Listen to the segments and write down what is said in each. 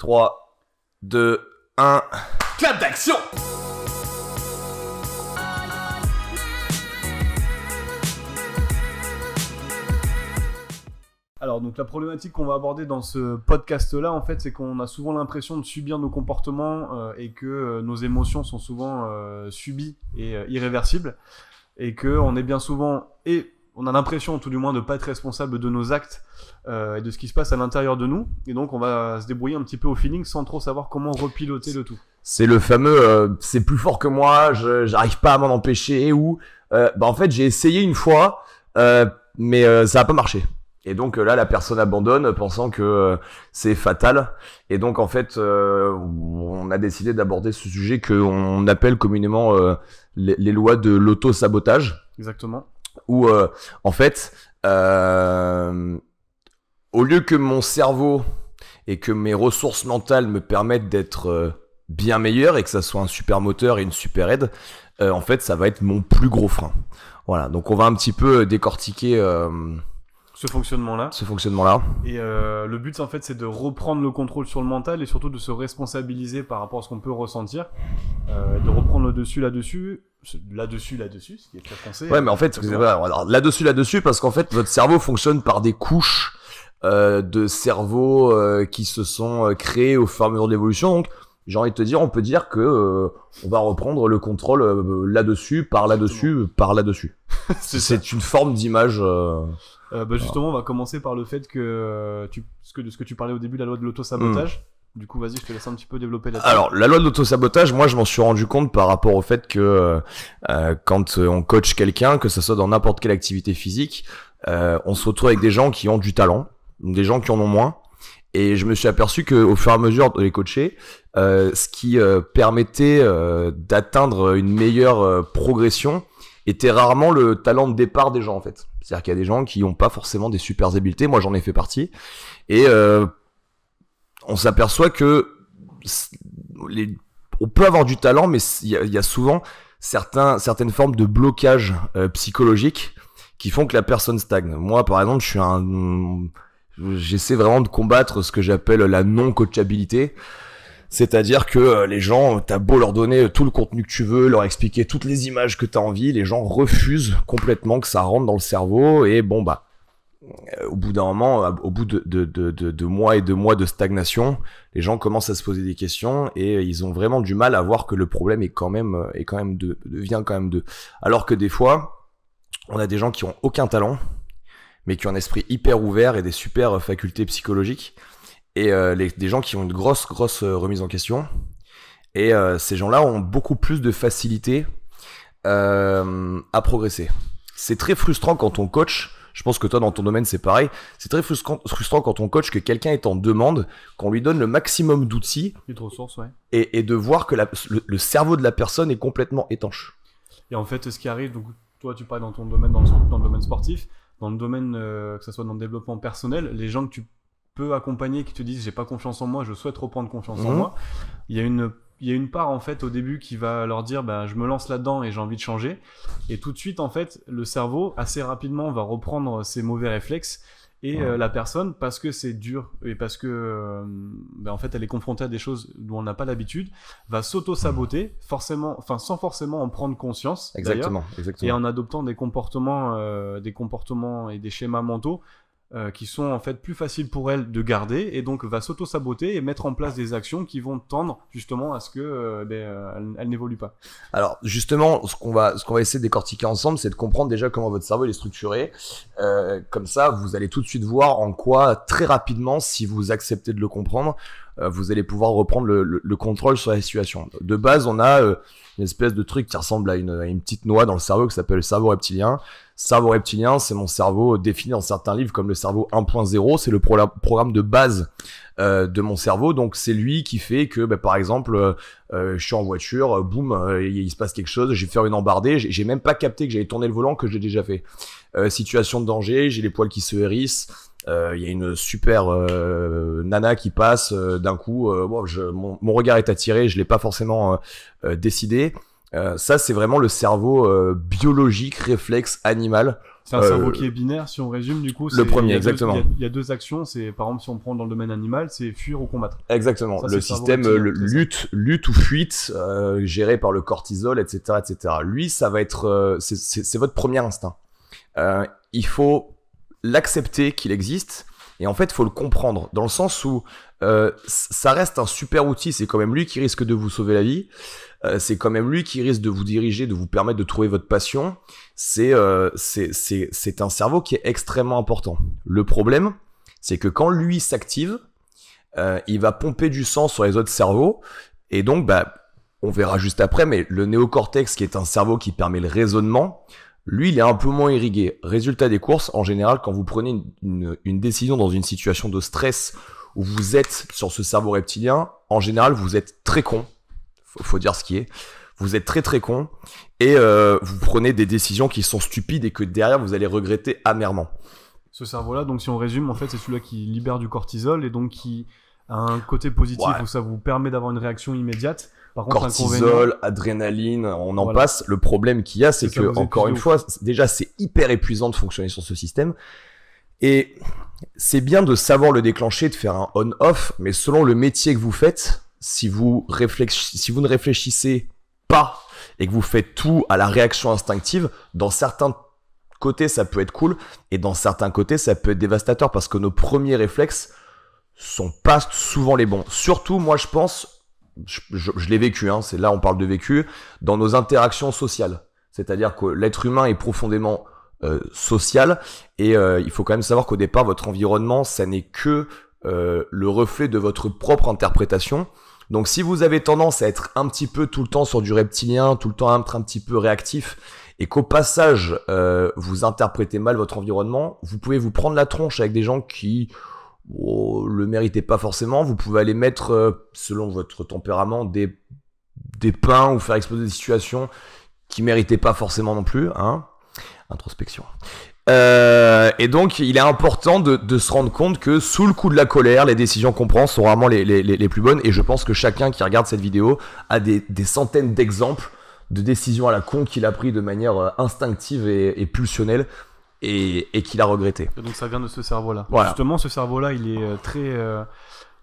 3, 2, 1. Clap d'action! Alors, donc la problématique qu'on va aborder dans ce podcast-là, en fait, c'est qu'on a souvent l'impression de subir nos comportements euh, et que euh, nos émotions sont souvent euh, subies et irréversibles. Et qu'on est bien souvent et on a l'impression tout du moins de ne pas être responsable de nos actes euh, et de ce qui se passe à l'intérieur de nous. Et donc on va se débrouiller un petit peu au feeling sans trop savoir comment repiloter le tout. C'est le fameux euh, c'est plus fort que moi, je j'arrive pas à m'en empêcher ou euh, bah, en fait j'ai essayé une fois euh, mais ça n'a pas marché. Et donc là, la personne abandonne pensant que c'est fatal. Et donc en fait, on a décidé d'aborder ce sujet qu'on appelle communément les, lois de l'auto-sabotage. Exactement où euh, en fait, euh, au lieu que mon cerveau et que mes ressources mentales me permettent d'être euh, bien meilleur et que ça soit un super moteur et une super aide, en fait, ça va être mon plus gros frein. Voilà, donc on va un petit peu décortiquer ce fonctionnement-là. Ce fonctionnement-là. Et euh, le but, en fait, c'est de reprendre le contrôle sur le mental et surtout de se responsabiliser par rapport à ce qu'on peut ressentir, euh, de reprendre le dessus là-dessus, là-dessus, là-dessus, ce qui est très français. Ouais, mais en fait, là-dessus, là-dessus, parce qu'en fait, votre cerveau fonctionne par des couches euh, de cerveau euh, qui se sont euh, créées au fur et à mesure de l'évolution. Donc, j'ai envie de te dire, on peut dire que euh, on va reprendre le contrôle là-dessus, par là-dessus, par là-dessus. c'est une forme d'image. Euh, bah, ah. justement, on va commencer par le fait que, euh, tu, ce que de ce que tu parlais au début, la loi de l'autosabotage. Hmm. Du coup, vas-y, je te laisse un petit peu développer là Alors, la loi de l'autosabotage, moi, je m'en suis rendu compte par rapport au fait que euh, quand on coach quelqu'un, que ce soit dans n'importe quelle activité physique, on se retrouve avec des gens qui ont du talent, des gens qui en ont moins. Et je me suis aperçu qu'au fur et à mesure de les coacher, ce qui permettait d'atteindre une meilleure progression était rarement le talent de départ des gens en fait. C'est-à-dire qu'il y a des gens qui n'ont pas forcément des super habiletés. Moi, j'en ai fait partie. Et euh, on s'aperçoit que les, on peut avoir du talent, mais il y, a souvent certains, certaines formes de blocage euh, psychologique qui font que la personne stagne. Moi, par exemple, je suis un, j'essaie vraiment de combattre ce que j'appelle la non coachabilité. C'est-à-dire que euh, les gens, euh, t'as beau leur donner euh, tout le contenu que tu veux, leur expliquer toutes les images que t'as envie, les gens refusent complètement que ça rentre dans le cerveau et bon bah au bout d'un moment, au bout de, mois et de mois de stagnation, les gens commencent à se poser des questions et ils ont vraiment du mal à voir que le problème est quand même, est quand même de, vient quand même de. Alors que des fois, on a des gens qui ont aucun talent, mais qui ont un esprit hyper ouvert et des super facultés psychologiques et euh, des gens qui ont une grosse, grosse euh, remise en question. Et euh, ces gens-là ont beaucoup plus de facilité à progresser. C'est très frustrant quand on coach. Je pense que toi, dans ton domaine, c'est pareil. C'est très frustrant, quand on coach que quelqu'un est en demande, qu'on lui donne le maximum d'outils. ressources, et, de voir que le, cerveau de la personne est complètement étanche. Et en fait, ce qui arrive, donc, toi, tu parles dans ton domaine, dans le, domaine sportif, dans le domaine, que ce soit dans le développement personnel, les gens que tu peu accompagnés qui te disent j'ai pas confiance en moi, je souhaite reprendre confiance en mhm. moi. Il y a une il y a une part en fait au début qui va leur dire bah, je me lance là-dedans et j'ai envie de changer et tout de suite en fait le cerveau assez rapidement va reprendre ses mauvais réflexes et euh, la personne parce que c'est dur et parce que euh, bah, en fait elle est confrontée à des choses dont on n'a pas l'habitude va s'auto saboter forcément enfin sans forcément en prendre conscience exactement, exactement et en adoptant des comportements euh, des comportements et des schémas mentaux euh, qui sont en fait plus faciles pour elle de garder et donc va s'auto-saboter et mettre en place des actions qui vont tendre justement à ce que euh, ben, euh, elle, n'évolue pas. Alors justement, ce qu'on va, ce va essayer de décortiquer ensemble, c'est de comprendre déjà comment votre cerveau est structuré. comme ça, vous allez tout de suite voir en quoi très rapidement, si vous acceptez de le comprendre, vous allez pouvoir reprendre le, contrôle sur la situation. De base, on a une espèce de truc qui ressemble à une, à une petite noix dans le cerveau qui s'appelle le cerveau reptilien. Cerveau reptilien, c'est mon cerveau défini dans certains livres comme le cerveau 1.0, c'est le programme de base euh, de mon cerveau, donc c'est lui qui fait que, bah, par exemple, euh, euh, je suis en voiture, boum, il se passe quelque chose, je vais faire une embardée, j'ai même pas capté que j'avais tourné le volant que j'ai déjà fait. situation de danger, j'ai les poils qui se hérissent, il y a une super nana qui passe d'un coup. mon, mon, regard est attiré, je l'ai pas forcément décidé. Euh, ça, c'est vraiment le cerveau euh, biologique, réflexe, animal. C'est un cerveau euh, qui est binaire, si on résume, du coup. Le premier, il exactement. il y, a deux actions. C'est, par exemple, si on prend dans le domaine animal, c'est fuir ou combattre. Exactement. le système lutte, lutte ou fuite, géré par le cortisol, etc., etc. Lui, ça va être, c'est votre premier instinct. il faut l'accepter qu'il existe et en fait, il faut le comprendre, dans le sens où euh, ça reste un super outil, c'est quand même lui qui risque de vous sauver la vie, euh, c'est quand même lui qui risque de vous diriger, de vous permettre de trouver votre passion, c'est euh, un cerveau qui est extrêmement important. Le problème, c'est que quand lui s'active, il va pomper du sang sur les autres cerveaux, et donc, bah, on verra juste après, mais le néocortex, qui est un cerveau qui permet le raisonnement, lui, il est un peu moins irrigué. Résultat des courses, en général, quand vous prenez une, décision dans une situation de stress où vous êtes sur ce cerveau reptilien, en général, vous êtes très con. Faut, faut dire ce qui est. Vous êtes très très con et euh, vous prenez des décisions qui sont stupides et que derrière vous allez regretter amèrement. Ce cerveau-là, donc si on résume, en fait, c'est celui-là qui libère du cortisol et donc qui a un côté positif où ça vous permet d'avoir une réaction immédiate par cortisol, adrénaline, on en passe. Le problème qu'il y a, c'est que, encore une fois, déjà, c'est hyper épuisant de fonctionner sur ce système. Et c'est bien de savoir le déclencher, de faire un on-off, mais selon le métier que vous faites, si vous, si vous ne réfléchissez pas et que vous faites tout à la réaction instinctive, dans certains côtés, ça peut être cool, et dans certains côtés, ça peut être dévastateur parce que nos premiers réflexes sont pas souvent les bons. Surtout, moi, je pense, je, l'ai vécu, hein, c'est là on parle de vécu, dans nos interactions sociales. C'est-à-dire que l'être humain est profondément euh, social et euh, il faut quand même savoir qu'au départ, votre environnement, ça n'est que euh, le reflet de votre propre interprétation. Donc si vous avez tendance à être un petit peu tout le temps sur du reptilien, tout le temps être un petit peu réactif, et qu'au passage, vous interprétez mal votre environnement, vous pouvez vous prendre la tronche avec des gens qui Oh, le méritez pas forcément. Vous pouvez aller mettre, euh, selon votre tempérament, des, des pains ou faire exploser des situations qui méritaient pas forcément non plus. Hein Introspection. Euh, et donc, il est important de, se rendre compte que sous le coup de la colère, les décisions qu'on prend sont rarement les, plus bonnes. Et je pense que chacun qui regarde cette vidéo a des, centaines d'exemples de décisions à la con qu'il a pris de manière euh, instinctive et pulsionnelle et, et qu'il a regretté. donc ça vient de ce cerveau-là. Justement, ce cerveau-là, il est euh, très, euh,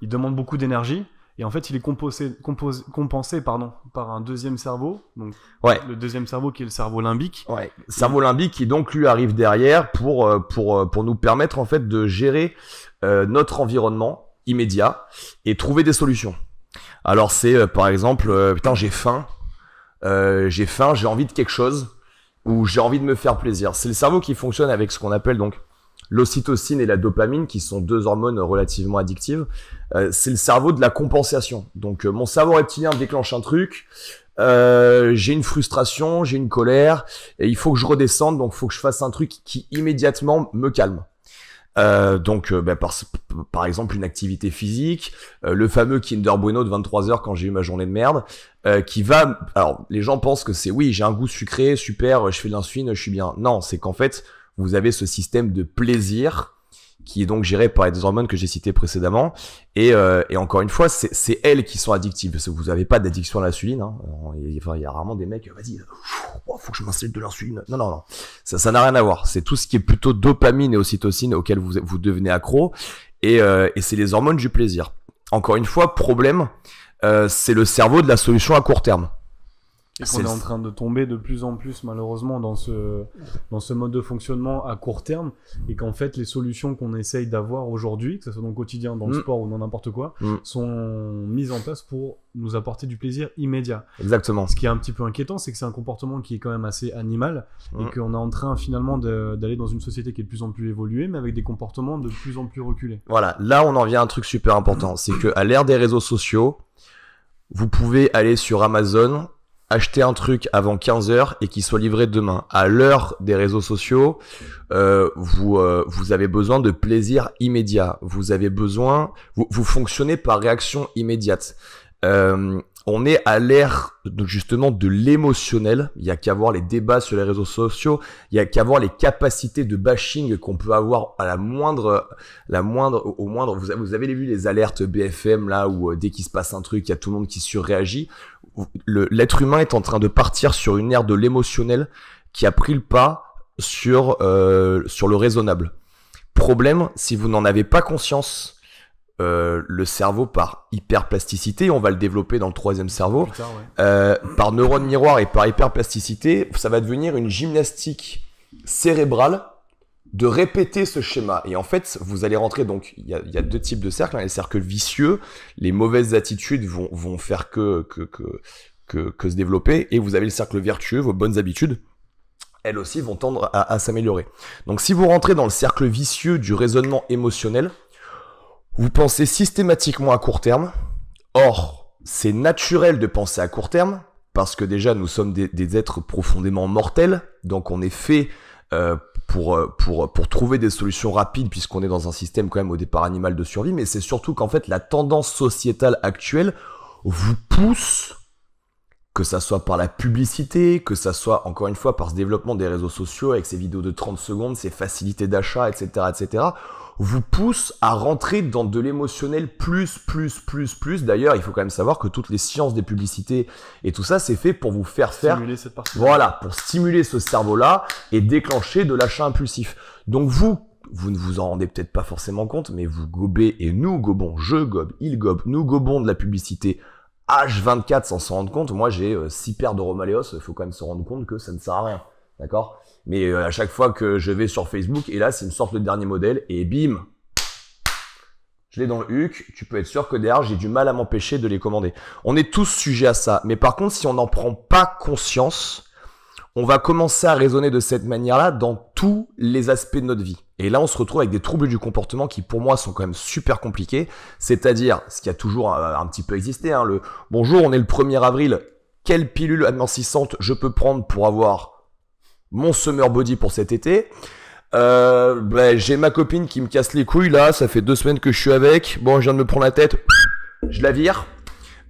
il demande beaucoup d'énergie. Et en fait, il est composé, composé, compensé pardon, par un deuxième cerveau. Donc, ouais. Le deuxième cerveau qui est le cerveau limbique. Ouais. cerveau limbique qui donc lui arrive derrière pour, euh, pour, pour nous permettre en fait de gérer notre environnement immédiat et trouver des solutions. Alors c'est par exemple, putain j'ai faim, j'ai faim, j'ai envie de quelque chose ou j'ai envie de me faire plaisir. C'est le cerveau qui fonctionne avec ce qu'on appelle donc l'ocytocine et la dopamine, qui sont deux hormones relativement addictives. Euh, c'est le cerveau de la compensation. Donc euh, mon cerveau reptilien déclenche un truc, euh, j'ai une frustration, j'ai une colère, et il faut que je redescende, donc il faut que je fasse un truc qui immédiatement me calme. Euh, donc, euh, ben, par, exemple, une activité physique, euh, le fameux Kinder Bueno de 23 h quand j'ai eu ma journée de merde, qui va. Alors, les gens pensent que c'est oui, j'ai un goût sucré, super, je fais de l'insuline, je suis bien. Non, c'est qu'en fait, vous avez ce système de plaisir qui est donc gérée par des hormones que j'ai citées précédemment. Et, euh, encore une fois, c'est elles qui sont addictives. Parce que vous n'avez pas d'addiction à l'insuline. Hein. Il y a rarement des mecs, vas-y, oh, faut que je m'installe de l'insuline. Non, non, non. Ça n'a rien à voir. C'est tout ce qui est plutôt dopamine et ocytocine auquel vous, vous devenez accro. Euh, et, c'est les hormones du plaisir. Encore une fois, problème, euh, c'est le cerveau de la solution à court terme et ah, qu'on est... en train de tomber de plus en plus malheureusement dans ce, dans ce mode de fonctionnement à court terme et qu'en fait les solutions qu'on essaye d'avoir aujourd'hui, que ce soit dans le quotidien, dans le mm. sport ou dans n'importe quoi, mm. sont mises en place pour nous apporter du plaisir immédiat. Exactement. Ce qui est un petit peu inquiétant, c'est que c'est un comportement qui est quand même assez animal et mm. qu'on est en train finalement d'aller dans une société qui est de plus en plus évoluée mais avec des comportements de plus en plus reculés. Voilà, là on en vient à un truc super important, c'est qu'à l'ère des réseaux sociaux, vous pouvez aller sur Amazon acheter un truc avant 15h et qu'il soit livré demain. À l'heure des réseaux sociaux, euh, vous, euh, vous avez besoin de plaisir immédiat. Vous avez besoin, vous, vous fonctionnez par réaction immédiate. Euh, on est à l'ère justement de l'émotionnel. Il y a qu'à voir les débats sur les réseaux sociaux. Il y a qu'à voir les capacités de bashing qu'on peut avoir à la moindre, la moindre, au moindre. Vous avez, vous avez vu les alertes BFM là où dès qu'il se passe un truc, il y a tout le monde qui surréagit l'être humain est en train de partir sur une ère de l'émotionnel qui a pris le pas sur, euh, sur le raisonnable. Problème, si vous n'en avez pas conscience, euh, le cerveau par hyperplasticité, on va le développer dans le troisième cerveau, euh, par neurones miroir et par hyperplasticité, ça va devenir une gymnastique cérébrale de répéter ce schéma. Et en fait, vous allez rentrer, donc il y a, deux types de cercles, hein, les cercles vicieux, les mauvaises attitudes vont, faire que que, se développer, et vous avez le cercle vertueux, vos bonnes habitudes, elles aussi vont tendre à, s'améliorer. Donc si vous rentrez dans le cercle vicieux du raisonnement émotionnel, vous pensez systématiquement à court terme, or c'est naturel de penser à court terme, parce que déjà nous sommes des, êtres profondément mortels, donc on est fait euh, euh, euh, pour, trouver des solutions rapides, puisqu'on est dans un système quand même au départ animal de survie, mais c'est surtout qu'en fait la tendance sociétale actuelle vous pousse, que ça soit par la publicité, que ça soit encore une fois par ce développement des réseaux sociaux avec ces vidéos de 30 secondes, ces facilités d'achat, etc., etc., vous pousse à rentrer dans de l'émotionnel plus, plus, plus, plus. D'ailleurs, il faut quand même savoir que toutes les sciences des publicités et tout ça, c'est fait pour vous faire faire. Stimuler Cette partie-là. voilà, pour stimuler ce cerveau-là et déclencher de l'achat impulsif. Donc vous, vous ne vous en rendez peut-être pas forcément compte, mais vous gobez et nous gobons, je gobe, il gobe, nous gobons de la publicité H24 sans s'en rendre compte. Moi, j'ai 6 euh, paires de Romaleos, il faut quand même se rendre compte que ça ne sert à rien. D'accord mais euh, à chaque fois que je vais sur Facebook, et là c'est une sorte de dernier modèle et bim, je l'ai dans le HUC, tu peux être sûr que derrière, j'ai du mal à m'empêcher de les commander. On est tous sujets à ça. Mais par contre, si on n'en prend pas conscience, on va commencer à raisonner de cette manière-là dans tous les aspects de notre vie. Et là, on se retrouve avec des troubles du comportement qui, pour moi, sont quand même super compliqués. C'est-à-dire, ce qui a toujours euh, un, petit peu existé, hein, le bonjour, on est le 1er avril, quelle pilule admincissante je peux prendre pour avoir mon summer body pour cet été. Euh, bah, j'ai ma copine qui me casse les couilles là, ça fait deux semaines que je suis avec. Bon, je viens de me prendre la tête, je la vire.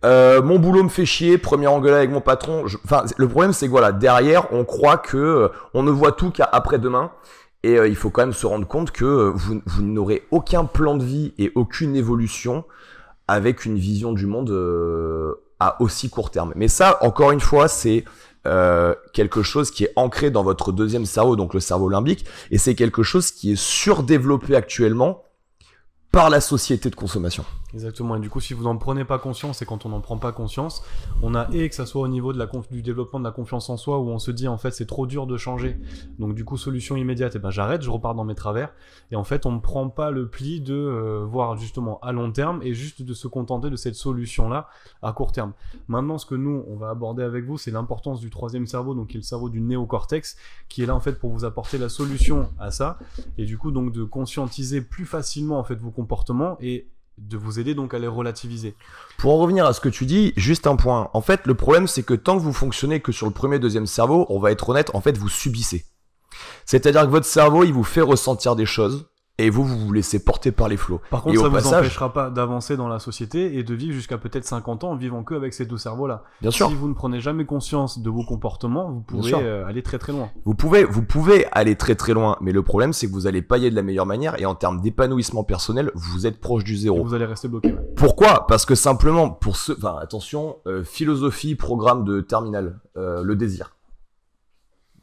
Euh, mon boulot me fait chier, Premier engueulade avec mon patron. Enfin, le problème c'est que derrière, on croit que euh, on ne voit tout qu'après demain. Et il faut quand même se rendre compte que vous n'aurez aucun plan de vie et aucune évolution avec une vision du monde à aussi court terme. Mais ça, encore une fois, c'est euh, quelque chose qui est ancré dans votre deuxième cerveau, donc le cerveau limbique, et c'est quelque chose qui est surdéveloppé actuellement par la société de consommation. Exactement. Et du coup, si vous n'en prenez pas conscience, et quand on n'en prend pas conscience, on a et que ça soit au niveau de la du développement de la confiance en soi, où on se dit en fait c'est trop dur de changer. Donc du coup, solution immédiate, et eh ben j'arrête, je repars dans mes travers. Et en fait, on ne prend pas le pli de euh, voir justement à long terme et juste de se contenter de cette solution là à court terme. Maintenant, ce que nous on va aborder avec vous, c'est l'importance du troisième cerveau, donc qui est le cerveau du néocortex, qui est là en fait pour vous apporter la solution à ça. Et du coup, donc de conscientiser plus facilement en fait vos comportements et de vous aider donc à les relativiser. Pour en revenir à ce que tu dis, juste un point. En fait, le problème, c'est que tant que vous fonctionnez que sur le premier, deuxième cerveau, on va être honnête, en fait, vous subissez. C'est-à-dire que votre cerveau, il vous fait ressentir des choses, et vous, vous vous laissez porter par les flots. Par contre, ça ne vous empêchera pas d'avancer dans la société et de vivre jusqu'à peut-être 50 ans en vivant que avec ces deux cerveaux-là. Bien sûr. Si vous ne prenez jamais conscience de vos comportements, vous pouvez euh, aller très très loin. Vous pouvez, vous pouvez aller très très loin, mais le problème, c'est que vous allez payer de la meilleure manière et en termes d'épanouissement personnel, vous êtes proche du zéro. vous allez rester bloqué. Pourquoi Parce que simplement, pour ce, enfin, attention, euh, philosophie, programme de terminal, euh, le désir.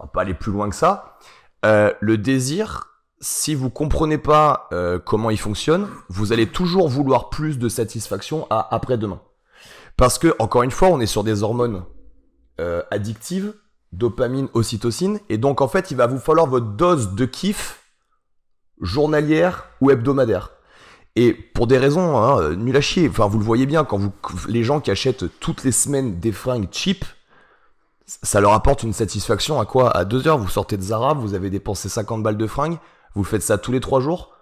On va pas aller plus loin que ça. le désir, si vous comprenez pas euh, comment il fonctionne, vous allez toujours vouloir plus de satisfaction à après-demain. Parce que, encore une fois, on est sur des hormones euh, addictives, dopamine, ocytocine, et donc en fait, il va vous falloir votre dose de kiff journalière ou hebdomadaire. Et pour des raisons, hein, nul à chier. Enfin, vous le voyez bien, quand vous, les gens qui achètent toutes les semaines des fringues cheap, ça leur apporte une satisfaction à quoi À deux heures, vous sortez de Zara, vous avez dépensé 50 balles de fringues, vous faites ça tous les trois jours,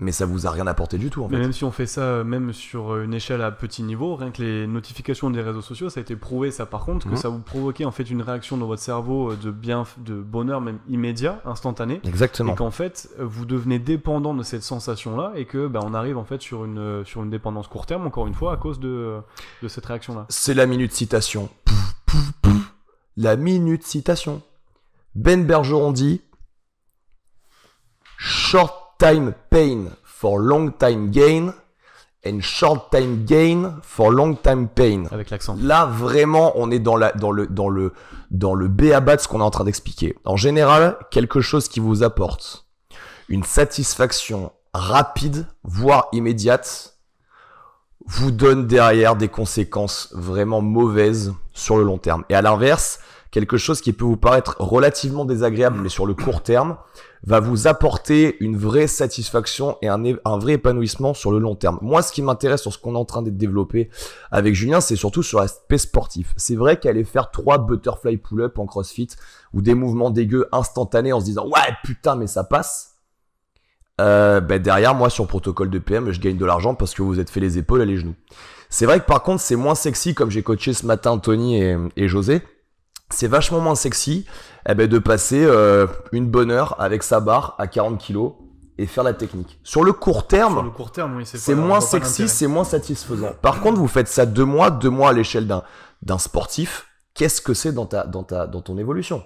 mais ça vous a rien apporté du tout. mais même si on fait ça, euh, même sur euh, une échelle à petit niveau, rien que les notifications des réseaux sociaux, ça a été prouvé, ça par contre, que mhm. ça vous provoquait en fait une réaction dans votre cerveau euh, de bien, de bonheur même immédiat, instantané. Exactement. Et qu'en fait, vous devenez dépendant de cette sensation-là et que bah, on arrive en fait sur une sur une dépendance court terme, encore une fois, à cause de, de cette réaction-là. C'est la minute citation. Pouf, pouf, pouf. La minute citation. Ben Bergeron dit Short time pain for long time gain and short time gain for long time pain. Avec l'accent. Là, vraiment, on est dans, la, dans le, dans le, dans le B à de ce qu'on est en train d'expliquer. En général, quelque chose qui vous apporte une satisfaction rapide, voire immédiate, vous donne derrière des conséquences vraiment mauvaises sur le long terme. Et à l'inverse, quelque chose qui peut vous paraître relativement désagréable, mais sur le court terme, va vous apporter une vraie satisfaction et un, un vrai épanouissement sur le long terme. Moi, ce qui m'intéresse sur ce qu'on est en train d'être développé avec Julien, c'est surtout sur l'aspect sportif. C'est vrai qu'aller faire trois butterfly pull-up en crossfit ou des mouvements dégueux instantanés en se disant ouais putain mais ça passe, euh, ben derrière moi sur protocole de PM je gagne de l'argent parce que vous êtes fait les épaules et les genoux. C'est vrai que par contre c'est moins sexy comme j'ai coaché ce matin Tony et, et José. C'est vachement moins sexy eh ben, de passer euh, une bonne heure avec sa barre à 40 kilos et faire la technique. Sur le court terme, c'est moins sexy, c'est moins satisfaisant. Par contre, vous faites ça deux mois, deux mois à l'échelle d'un sportif, qu'est-ce que c'est dans, ta, dans, dans ton évolution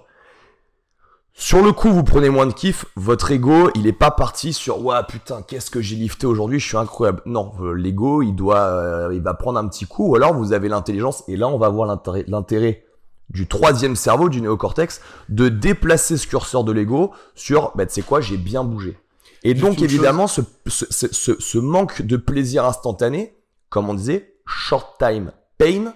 sur le coup, vous prenez moins de kiff, votre ego, il est pas parti sur ouais putain, qu'est-ce que j'ai lifté aujourd'hui, je suis incroyable. Non, euh, l'ego, il doit euh, il va prendre un petit coup ou alors vous avez l'intelligence et là on va voir l'intérêt du troisième cerveau, du néocortex, de déplacer ce curseur de l'ego sur, ben tu sais quoi, j'ai bien bougé. Et donc, évidemment, ce, manque de plaisir instantané, comme on disait, short time pain,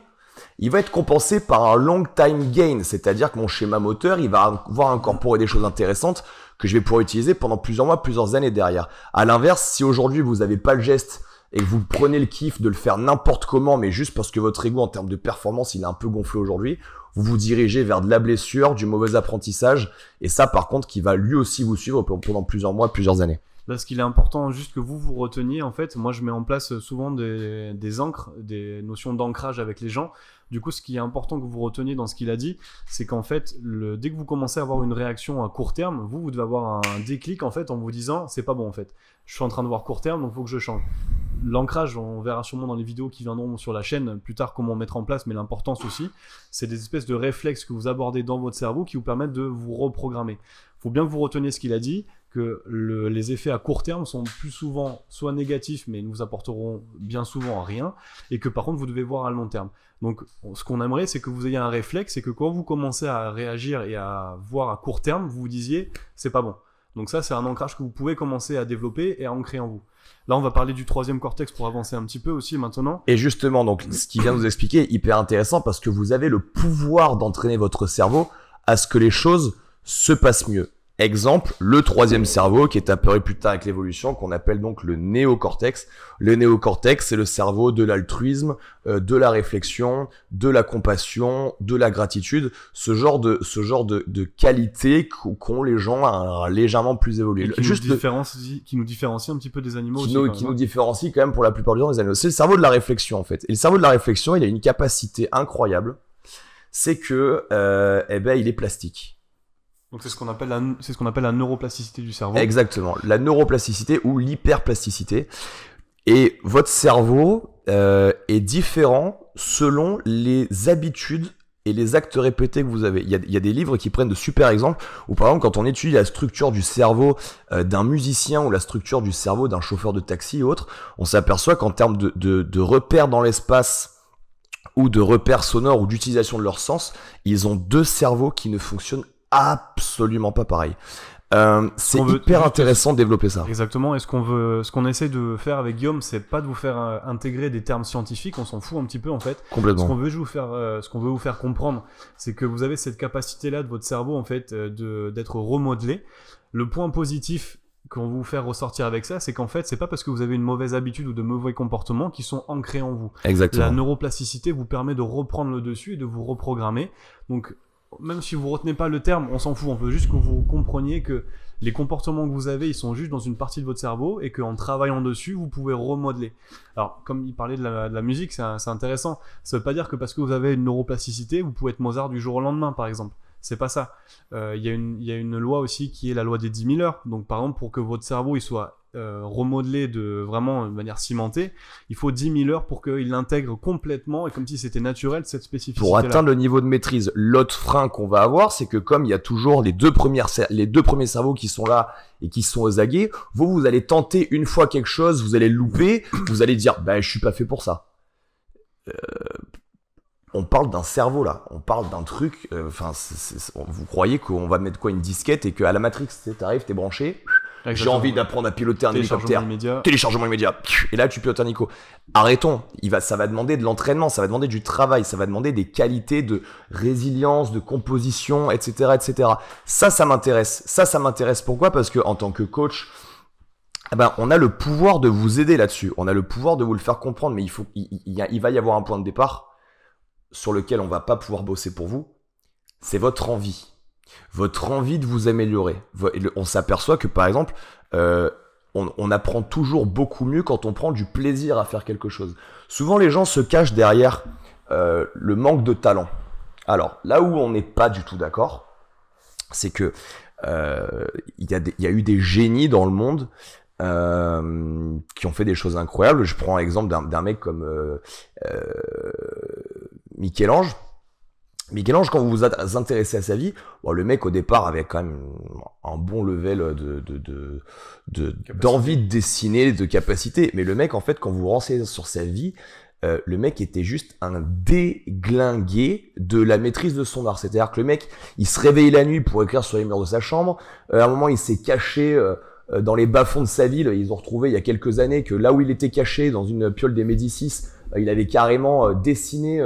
il va être compensé par un long time gain, c'est-à-dire que mon schéma moteur, il va avoir incorporer des choses intéressantes que je vais pouvoir utiliser pendant plusieurs mois, plusieurs années derrière. À l'inverse, si aujourd'hui vous n'avez pas le geste, et que vous prenez le kiff de le faire n'importe comment, mais juste parce que votre ego en termes de performance, il est un peu gonflé aujourd'hui, vous vous dirigez vers de la blessure, du mauvais apprentissage, et ça par contre qui va lui aussi vous suivre pendant plusieurs mois, plusieurs années. Là, ce qu'il est important juste que vous vous reteniez, en fait, moi je mets en place euh, souvent des, des des notions d'ancrage avec les gens. Du coup, ce qui est important que vous reteniez dans ce qu'il a dit, c'est qu'en fait, dès que vous commencez à avoir une réaction à court terme, vous, vous devez avoir un déclic en fait en vous disant c'est pas bon en fait. Je suis en train de voir court terme, donc il faut que je change. L'ancrage, on verra sûrement dans les vidéos qui viendront sur la chaîne plus tard comment mettre en place, mais l'importance aussi, c'est des espèces de réflexes que vous abordez dans votre cerveau qui vous permettent de vous reprogrammer. Il faut bien que vous reteniez ce qu'il a dit, que le, les effets à court terme sont plus souvent soit négatifs, mais ne vous apporteront bien souvent rien, et que par contre vous devez voir à long terme. Donc ce qu'on aimerait, c'est que vous ayez un réflexe, et que quand vous commencez à réagir et à voir à court terme, vous vous disiez, c'est pas bon. Donc ça, c'est un ancrage que vous pouvez commencer à développer et à ancrer en vous. Là, on va parler du troisième cortex pour avancer un petit peu aussi maintenant. Et justement, donc ce qui vient de nous expliquer est hyper intéressant parce que vous avez le pouvoir d'entraîner votre cerveau à ce que les choses se passent mieux. Exemple, le troisième cerveau qui est apparu plus tard avec l'évolution, qu'on appelle donc le néocortex. Le néocortex, c'est le cerveau de l'altruisme, euh, de la réflexion, de la compassion, de la gratitude, ce genre de, ce genre de, de qualité qu'ont les gens légèrement plus évolués. Qui, Juste nous différencie, qui nous différencie un petit peu des animaux. Qui, nous, qui nous différencie quand même pour la plupart du temps des animaux. C'est le cerveau de la réflexion en fait. Et le cerveau de la réflexion, il a une capacité incroyable, c'est que, euh, eh ben, il est plastique donc c'est ce qu'on appelle la, c'est ce qu'on appelle la neuroplasticité du cerveau. Exactement, la neuroplasticité ou l'hyperplasticité. Et votre cerveau euh, est différent selon les habitudes et les actes répétés que vous avez. Il y, a, il y, a, des livres qui prennent de super exemples où par exemple quand on étudie la structure du cerveau euh, d'un musicien ou la structure du cerveau d'un chauffeur de taxi ou autre, on s'aperçoit qu'en termes de, de, de, repères dans l'espace ou de repères sonores ou d'utilisation de leur sens, ils ont deux cerveaux qui ne fonctionnent absolument pas pareil. Euh, c'est hyper intéressant de développer ça. Exactement. Et ce qu'on veut, ce qu'on essaie de faire avec Guillaume, c'est pas de vous faire euh, intégrer des termes scientifiques. On s'en fout un petit peu en fait. Complètement. Ce qu'on veut vous faire, euh, ce qu'on veut vous faire comprendre, c'est que vous avez cette capacité-là de votre cerveau en fait de d'être remodelé. Le point positif qu'on vous faire ressortir avec ça, c'est qu'en fait, c'est pas parce que vous avez une mauvaise habitude ou de mauvais comportements qui sont ancrés en vous. Exactement. La neuroplasticité vous permet de reprendre le dessus et de vous reprogrammer. Donc, même si vous retenez pas le terme, on s'en fout. On veut juste que vous compreniez que les comportements que vous avez, ils sont juste dans une partie de votre cerveau et qu'en travaillant dessus, vous pouvez remodeler. Alors, comme il parlait de la, musique, c'est intéressant. Ça veut pas dire que parce que vous avez une neuroplasticité, vous pouvez être Mozart du jour au lendemain, par exemple. C'est pas ça. Euh, il y, y, a une loi aussi qui est la loi des 10 000 heures. Donc, par exemple, pour que votre cerveau il soit euh, remodelé de vraiment de manière cimentée, il faut 10 000 heures pour qu'il l'intègre complètement et comme si c'était naturel cette spécificité. Pour atteindre le niveau de maîtrise, l'autre frein qu'on va avoir, c'est que comme il y a toujours les deux premières les deux premiers cerveaux qui sont là et qui sont aux aguets, vous vous allez tenter une fois quelque chose, vous allez le louper, vous allez dire ben je suis pas fait pour ça. Euh, on parle d'un cerveau là, on parle d'un truc. Euh, enfin, vous croyez qu'on va mettre quoi une disquette et qu'à la Matrix, t'arrives, t'es branché. J'ai envie d'apprendre à piloter un hélicoptère. Téléchargement immédiat. Et là, tu pilotes un Nico. Arrêtons. Il va, ça va demander de l'entraînement, ça va demander du travail, ça va demander des qualités de résilience, de composition, etc., etc. Ça, ça m'intéresse. Ça, ça m'intéresse. Pourquoi Parce que en tant que coach, eh ben, on a le pouvoir de vous aider là-dessus. On a le pouvoir de vous le faire comprendre. Mais il faut, il va y avoir un point de départ sur lequel on va pas pouvoir bosser pour vous. C'est votre envie votre envie de vous améliorer. On s'aperçoit que par exemple, euh, on, apprend toujours beaucoup mieux quand on prend du plaisir à faire quelque chose. Souvent les gens se cachent derrière euh, le manque de talent. Alors là où on n'est pas du tout d'accord, c'est que euh, il y, a eu des génies dans le monde qui ont fait des choses incroyables. Je prends l'exemple d'un mec comme Michel-Ange Michel-Ange, quand vous vous intéressez à sa vie, le mec au départ avait quand même un bon level de, de, de, d'envie de, dessiner, de capacité. Mais le mec, en fait, quand vous vous renseignez sur sa vie, euh, le mec était juste un déglingué de la maîtrise de son art. C'est-à-dire que le mec, il se réveillait la nuit pour écrire sur les murs de sa chambre. Euh, à un moment, il s'est caché. Euh, dans les bas-fonds de sa ville, ils ont retrouvé il y a quelques années que là où il était caché, dans une piole des Médicis, bah, il avait carrément dessiné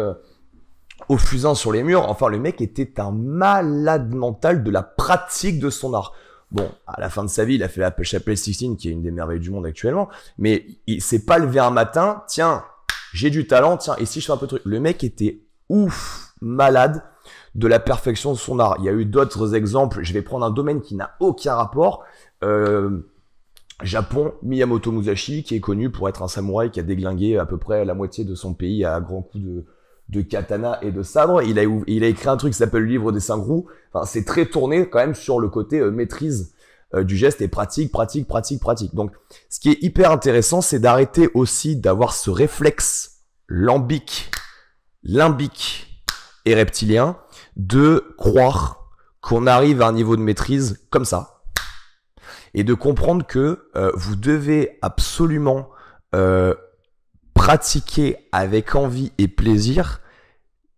au fusain sur les murs. Enfin, le mec était un malade mental de la pratique de son art. Bon, à la fin de sa vie, il a fait la chapelle Sixtine, qui est une des merveilles du monde actuellement. Mais il s'est pas levé un matin, tiens, j'ai du talent, tiens, et si je fais un peu de truc. Le mec était ouf, malade de la perfection de son art. Il y a eu d'autres exemples. Je vais prendre un domaine qui n'a aucun rapport. Euh, Japon, Miyamoto Musashi, qui est connu pour être un samouraï qui a déglingué à peu près la moitié de son pays à grands coups de, de katana et de sabre. Il a, il a écrit un truc qui s'appelle le livre des cinq roues. Enfin, c'est très tourné quand même sur le côté euh, maîtrise euh, du geste et pratique, pratique, pratique, pratique. Donc, ce qui est hyper intéressant, c'est d'arrêter aussi d'avoir ce réflexe lambique, limbique et reptilien de croire qu'on arrive à un niveau de maîtrise comme ça et de comprendre que euh, vous devez absolument pratiquer avec envie et plaisir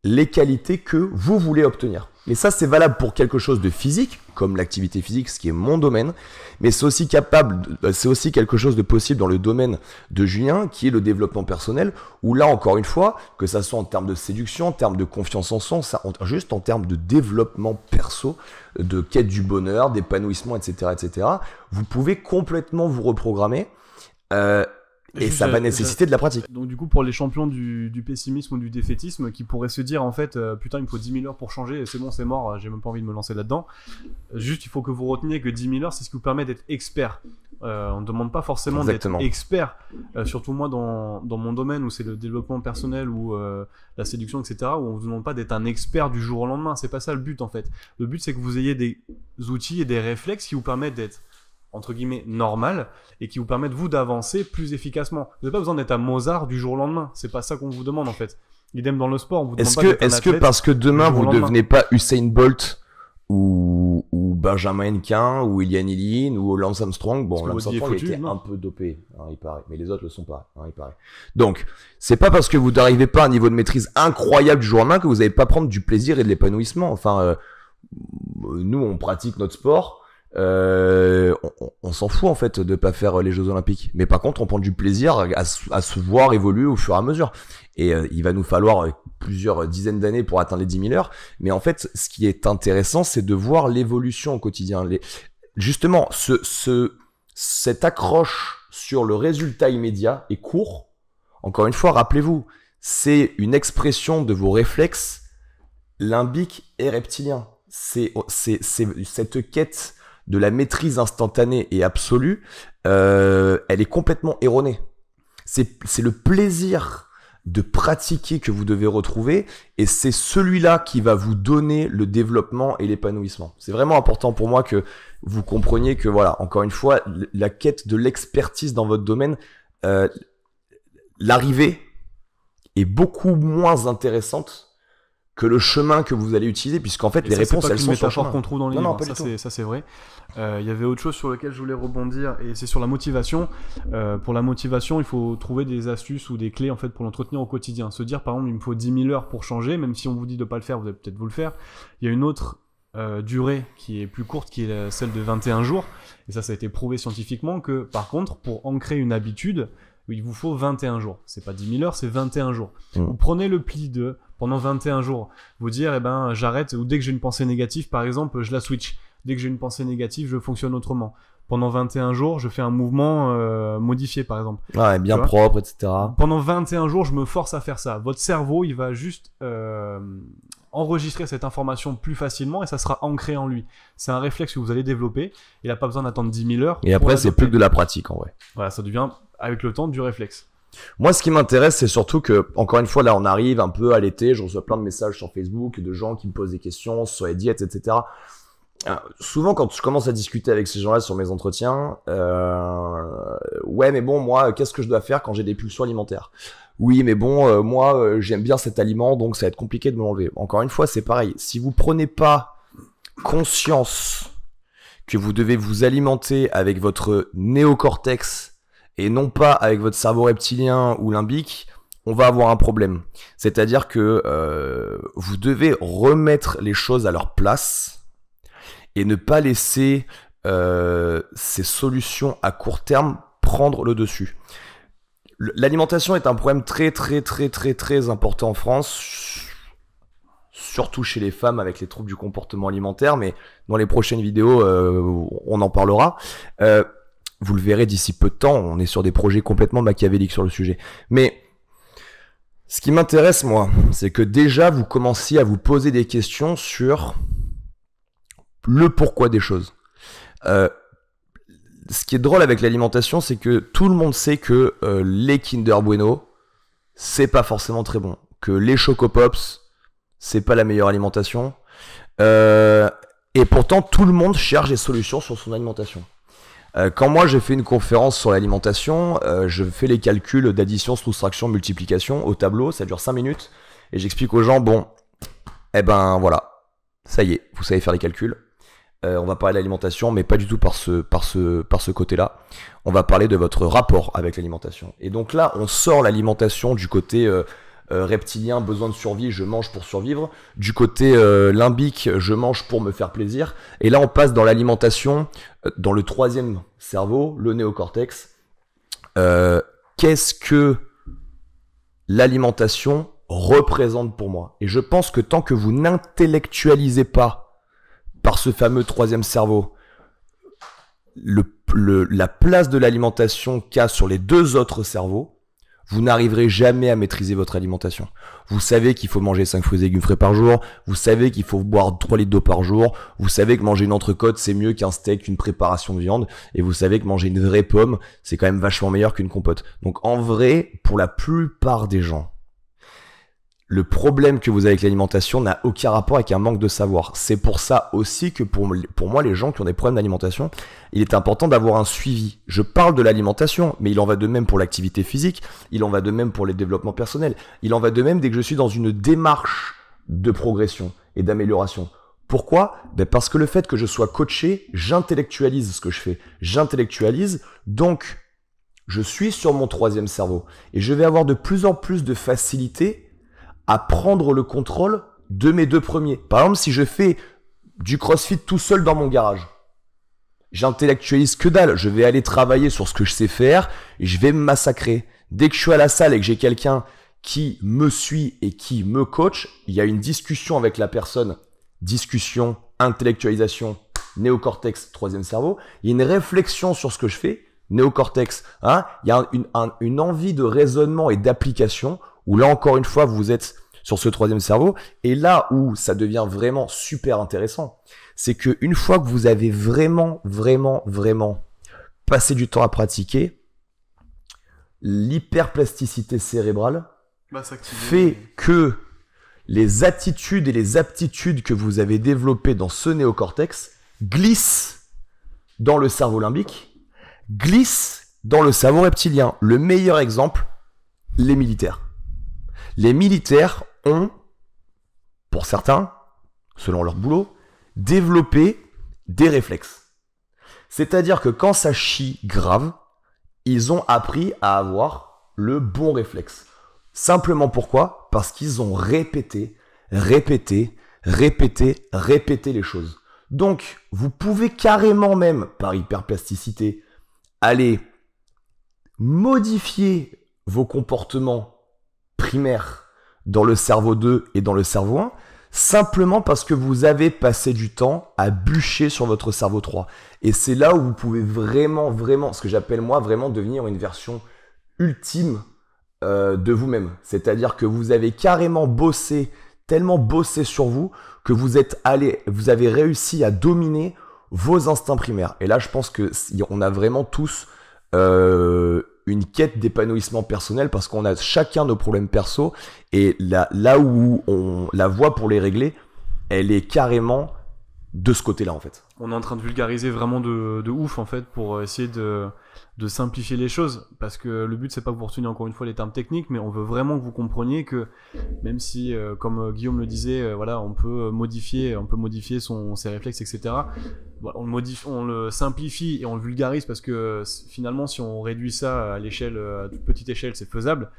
les qualités que vous voulez obtenir. Mais ça, c'est valable pour quelque chose de physique, comme l'activité physique, ce qui est mon domaine, mais c'est aussi capable, euh, c'est aussi quelque chose de possible dans le domaine de Julien, qui est le développement personnel, où là, encore une fois, que ça soit en termes de séduction, en termes de confiance en soi, juste en termes de développement perso, de quête du bonheur, d'épanouissement, etc., etc., vous pouvez complètement vous reprogrammer. Euh, et ça va euh, nécessiter de la pratique. Donc du coup, pour les champions du, pessimisme ou du défaitisme, qui pourraient se dire en fait, euh, putain, il me faut 10 000 heures pour changer, c'est bon, c'est mort, euh, j'ai même pas envie de me lancer là-dedans. Juste, il faut que vous reteniez que 10 000 heures, c'est ce qui vous permet d'être expert. on ne demande pas forcément d'être expert, surtout moi dans, dans, mon domaine où c'est le développement personnel ou la séduction, etc., où on ne vous demande pas d'être un expert du jour au lendemain. C'est pas ça le but en fait. Le but c'est que vous ayez des outils et des réflexes qui vous permettent d'être entre guillemets normal et qui vous permettent vous d'avancer plus efficacement. Vous n'avez pas besoin d'être à Mozart du jour au lendemain. C'est pas ça qu'on vous demande en fait. Idem dans le sport. On vous demande est-ce que est-ce que parce que demain vous ne devenez pas Usain Bolt ou, ou Benjamin Hennequin ou Ilian Illin ou Lance Armstrong bon Lance Armstrong était un peu dopé hein, il paraît mais les autres le sont pas hein, il paraît donc c'est pas parce que vous n'arrivez pas à un niveau de maîtrise incroyable du jour au lendemain que vous n'allez pas prendre du plaisir et de l'épanouissement enfin euh, nous on pratique notre sport euh, on, s'en fout en fait de ne pas faire les Jeux Olympiques. Mais par contre, on prend du plaisir à, se voir évoluer au fur et à mesure. Et euh, il va nous falloir euh, plusieurs dizaines d'années pour atteindre les 10 000 heures. Mais en fait, ce qui est intéressant, c'est de voir l'évolution au quotidien. Justement, ce, cette accroche sur le résultat immédiat et court, encore une fois, rappelez-vous, c'est une expression de vos réflexes limbiques et reptiliens. C'est cette quête de la maîtrise instantanée et absolue, euh, elle est complètement erronée. C'est le plaisir de pratiquer que vous devez retrouver et c'est celui-là qui va vous donner le développement et l'épanouissement. C'est vraiment important pour moi que vous compreniez que voilà, encore une fois, la quête de l'expertise dans votre domaine, euh, l'arrivée est beaucoup moins intéressante que le chemin que vous allez utiliser, puisqu'en fait, les réponses, elles sont sur qu'on trouve dans les non, hein, ça c'est vrai. Euh, il y avait autre chose sur laquelle je voulais rebondir, et c'est sur la motivation. Euh, pour la motivation, il faut trouver des astuces ou des clés en fait pour l'entretenir au quotidien. Se dire, par exemple, il me faut 10 000 heures pour changer, même si on vous dit de ne pas le faire, vous allez peut-être vous le faire. Il y a une autre euh, durée qui est plus courte, qui est celle de 21 jours. Et ça, ça a été prouvé scientifiquement que, par contre, pour ancrer une habitude, il vous faut 21 jours. C'est pas 10 000 heures, c'est 21 jours. Mmh. Vous prenez le pli de pendant 21 jours. Vous dire, eh ben, j'arrête, ou dès que j'ai une pensée négative, par exemple, je la switch. Dès que j'ai une pensée négative, je fonctionne autrement. Pendant 21 jours, je fais un mouvement euh, modifié, par exemple. Ouais, bien propre, etc. Pendant 21 jours, je me force à faire ça. Votre cerveau, il va juste euh, enregistrer cette information plus facilement et ça sera ancré en lui. C'est un réflexe que vous allez développer. Il n'a pas besoin d'attendre 10 000 heures. Et après, c'est plus que de la pratique, en vrai. Voilà, ça devient, avec le temps, du réflexe. Moi, ce qui m'intéresse, c'est surtout que, encore une fois, là, on arrive un peu à l'été, je reçois plein de messages sur Facebook de gens qui me posent des questions sur les diètes, etc. Euh, souvent, quand je commence à discuter avec ces gens-là sur mes entretiens, euh, ouais, mais bon, moi, qu'est-ce que je dois faire quand j'ai des pulsions alimentaires Oui, mais bon, euh, moi, j'aime bien cet aliment, donc ça va être compliqué de me l'enlever. Encore une fois, c'est pareil. Si vous prenez pas conscience que vous devez vous alimenter avec votre néocortex et non pas avec votre cerveau reptilien ou limbique, on va avoir un problème. C'est-à-dire que euh, vous devez remettre les choses à leur place et ne pas laisser euh, ces solutions à court terme prendre le dessus. L'alimentation est un problème très très très très très important en France, surtout chez les femmes avec les troubles du comportement alimentaire, mais dans les prochaines vidéos, euh, on en parlera. Euh, vous le verrez d'ici peu de temps, on est sur des projets complètement machiavéliques sur le sujet. Mais ce qui m'intéresse, moi, c'est que déjà vous commenciez à vous poser des questions sur le pourquoi des choses. Euh, ce qui est drôle avec l'alimentation, c'est que tout le monde sait que euh, les Kinder Bueno, c'est pas forcément très bon. Que les Choco Pops, c'est pas la meilleure alimentation. Euh, et pourtant, tout le monde cherche des solutions sur son alimentation. Euh, quand moi j'ai fait une conférence sur l'alimentation, euh, je fais les calculs d'addition, soustraction, multiplication au tableau, ça dure 5 minutes, et j'explique aux gens, bon, eh ben voilà, ça y est, vous savez faire les calculs. Euh, on va parler de l'alimentation, mais pas du tout par ce, par ce, par ce côté-là. On va parler de votre rapport avec l'alimentation. Et donc là, on sort l'alimentation du côté euh, reptilien, besoin de survie, je mange pour survivre. Du côté euh, limbique, je mange pour me faire plaisir. Et là, on passe dans l'alimentation, euh, dans le troisième cerveau, le néocortex. Euh, qu'est-ce que l'alimentation représente pour moi Et je pense que tant que vous n'intellectualisez pas par ce fameux troisième cerveau, le, la place de l'alimentation qu'a sur les deux autres cerveaux, vous n'arriverez jamais à maîtriser votre alimentation. Vous savez qu'il faut manger 5 fruits et légumes frais par jour, vous savez qu'il faut boire 3 litres d'eau par jour, vous savez que manger une entrecôte c'est mieux qu'un steak, qu'une préparation de viande, et vous savez que manger une vraie pomme c'est quand même vachement meilleur qu'une compote. Donc en vrai, pour la plupart des gens, le problème que vous avez avec l'alimentation n'a aucun rapport avec un manque de savoir. C'est pour ça aussi que pour, pour, moi, les gens qui ont des problèmes d'alimentation, il est important d'avoir un suivi. Je parle de l'alimentation, mais il en va de même pour l'activité physique, il en va de même pour les développements personnels, il en va de même dès que je suis dans une démarche de progression et d'amélioration. Pourquoi ben Parce que le fait que je sois coaché, j'intellectualise ce que je fais. J'intellectualise, donc je suis sur mon troisième cerveau et je vais avoir de plus en plus de facilité à prendre le contrôle de mes deux premiers. Par exemple, si je fais du crossfit tout seul dans mon garage, j'intellectualise que dalle. Je vais aller travailler sur ce que je sais faire je vais me massacrer. Dès que je suis à la salle et que j'ai quelqu'un qui me suit et qui me coach, il y a une discussion avec la personne. Discussion, intellectualisation, néocortex, troisième cerveau. Il y a une réflexion sur ce que je fais, néocortex. Hein il y a une envie de raisonnement et d'application où là encore une fois, vous êtes sur ce troisième cerveau. Et là où ça devient vraiment super intéressant, c'est que une fois que vous avez vraiment, vraiment, vraiment passé du temps à pratiquer, l'hyperplasticité cérébrale bah, fait que les attitudes et les aptitudes que vous avez développées dans ce néocortex glissent dans le cerveau limbique, glissent dans le cerveau reptilien. Le meilleur exemple, les militaires. Les militaires ont, pour certains, selon leur boulot, développé des réflexes. C'est-à-dire que quand ça chie grave, ils ont appris à avoir le bon réflexe. Simplement pourquoi Parce qu'ils ont répété, répété, répété, répété les choses. Donc, vous pouvez carrément même, par hyperplasticité, aller modifier vos comportements primaire dans le cerveau 2 et dans le cerveau 1, simplement parce que vous avez passé du temps à bûcher sur votre cerveau 3. Et c'est là où vous pouvez vraiment, vraiment, ce que j'appelle moi, vraiment devenir une version ultime euh, de vous-même. C'est-à-dire que vous avez carrément bossé, tellement bossé sur vous, que vous êtes allé, vous avez réussi à dominer vos instincts primaires. Et là, je pense que on a vraiment tous euh, une quête d'épanouissement personnel parce qu'on a chacun nos problèmes perso et là, là où on, la voie pour les régler, elle est carrément de ce côté-là en fait. On est en train de vulgariser vraiment de, ouf en fait pour essayer de, simplifier les choses parce que le but c'est pas que vous reteniez encore une fois les termes techniques mais on veut vraiment que vous compreniez que même si euh, comme euh, Guillaume le disait euh, voilà on peut modifier on peut modifier son, ses réflexes etc on, le modifie, on le simplifie et on le vulgarise parce que finalement si on réduit ça à l'échelle à toute petite échelle c'est faisable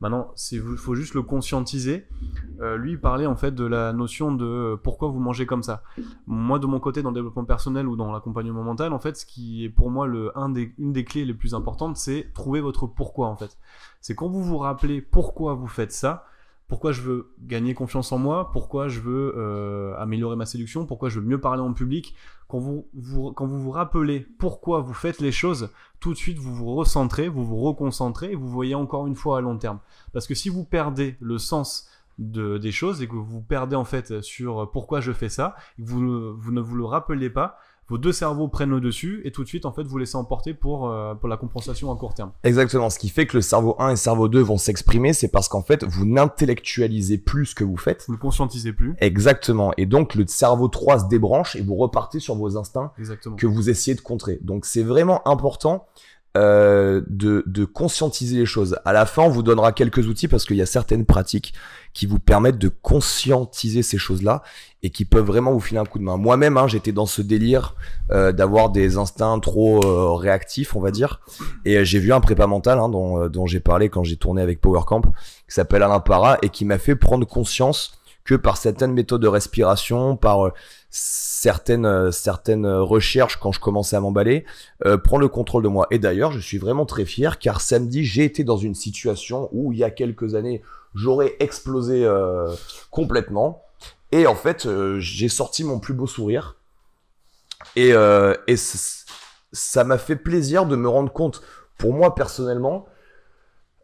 Maintenant, il faut juste le conscientiser. Euh, lui, parler en fait de la notion de euh, pourquoi vous mangez comme ça. Moi, de mon côté, dans le développement personnel ou dans l'accompagnement mental, en fait, ce qui est pour moi une des clés les plus importantes, c'est trouver votre pourquoi en fait. C'est quand vous vous rappelez pourquoi vous faites ça, pourquoi je veux gagner confiance en moi, pourquoi je veux euh, améliorer ma séduction, pourquoi je veux mieux parler en public. Quand vous, vous, quand vous vous rappelez pourquoi vous faites les choses, tout de suite vous vous recentrez, vous vous reconcentrez et vous voyez encore une fois à long terme. Parce que si vous perdez le sens de, des choses et que vous vous perdez en fait sur pourquoi je fais ça, vous ne vous le rappelez pas, vos deux cerveaux prennent le dessus et tout de suite en fait vous laissez emporter pour, euh, pour la compensation à court terme. Exactement, ce qui fait que le cerveau 1 et le cerveau 2 vont s'exprimer, c'est parce qu'en fait vous n'intellectualisez plus ce que vous faites. Vous ne conscientisez plus. Exactement, et donc le cerveau 3 se débranche et vous repartez sur vos instincts que vous essayez de contrer. Donc c'est vraiment important euh, de, de, conscientiser les choses. À la fin, on vous donnera quelques outils parce qu'il y a certaines pratiques qui vous permettent de conscientiser ces choses-là et qui peuvent vraiment vous filer un coup de main. Moi-même, hein, j'étais dans ce délire euh, d'avoir des instincts trop euh, réactifs, on va dire. Et j'ai vu un prépa mental hein, dont, dont j'ai parlé quand j'ai tourné avec Power Camp, qui s'appelle Alain Para et qui m'a fait prendre conscience que par certaines méthodes de respiration, par euh, certaines euh, certaines recherches quand je commençais à m'emballer, euh, le contrôle de moi. Et d'ailleurs, je suis vraiment très fier car samedi, j'ai été dans une situation où il y a quelques années, j'aurais explosé euh, complètement. Et en fait, j'ai sorti mon plus beau sourire. Et, ça m'a fait plaisir de me rendre compte, pour moi personnellement,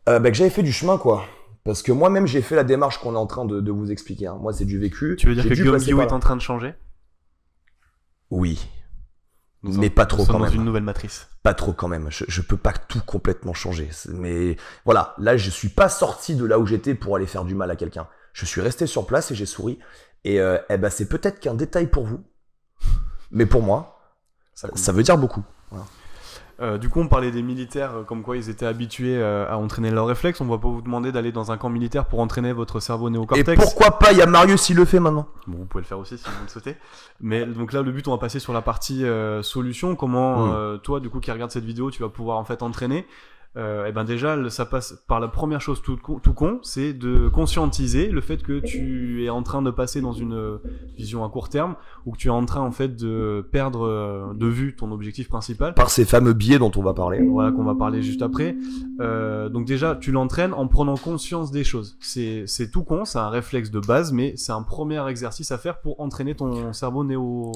bah, que j'avais fait du chemin, quoi. Parce que moi-même, j'ai fait la démarche qu'on est en train de, vous expliquer. Hein. Moi, c'est du vécu. Tu veux dire que Guillaume Guillaume est en train de changer Oui. mais pas trop quand dans une nouvelle matrice. Pas trop quand même. Je, je peux pas tout complètement changer. Mais voilà, là, je suis pas sorti de là où j'étais pour aller faire du mal à quelqu'un. Je suis resté sur place et j'ai souri. Et euh, eh ben, c'est peut-être qu'un détail pour vous, mais pour moi, ça, ça veut dire beaucoup. Voilà. Euh, du coup, on parlait des militaires, euh, comme quoi ils étaient habitués euh, à entraîner leurs réflexes. On va pas vous demander d'aller dans un camp militaire pour entraîner votre cerveau néocortex. Et pourquoi pas Il y a Marius, il le fait maintenant. Bon, vous pouvez le faire aussi si vous le souhaitez. Mais donc là, le but, on va passer sur la partie solution. Comment hmm. toi, du coup, qui regarde cette vidéo, tu vas pouvoir en fait entraîner euh, eh ben déjà ça passe par la première chose tout con, c'est de conscientiser le fait que tu es en train de passer dans une euh, vision à court terme ou que tu es en train en fait de perdre euh, de vue ton objectif principal par ces fameux biais dont on va parler voilà qu'on va parler juste après donc déjà tu l'entraînes en prenant conscience des choses c'est tout con c'est un réflexe de base mais c'est un premier exercice à faire pour entraîner ton cerveau néo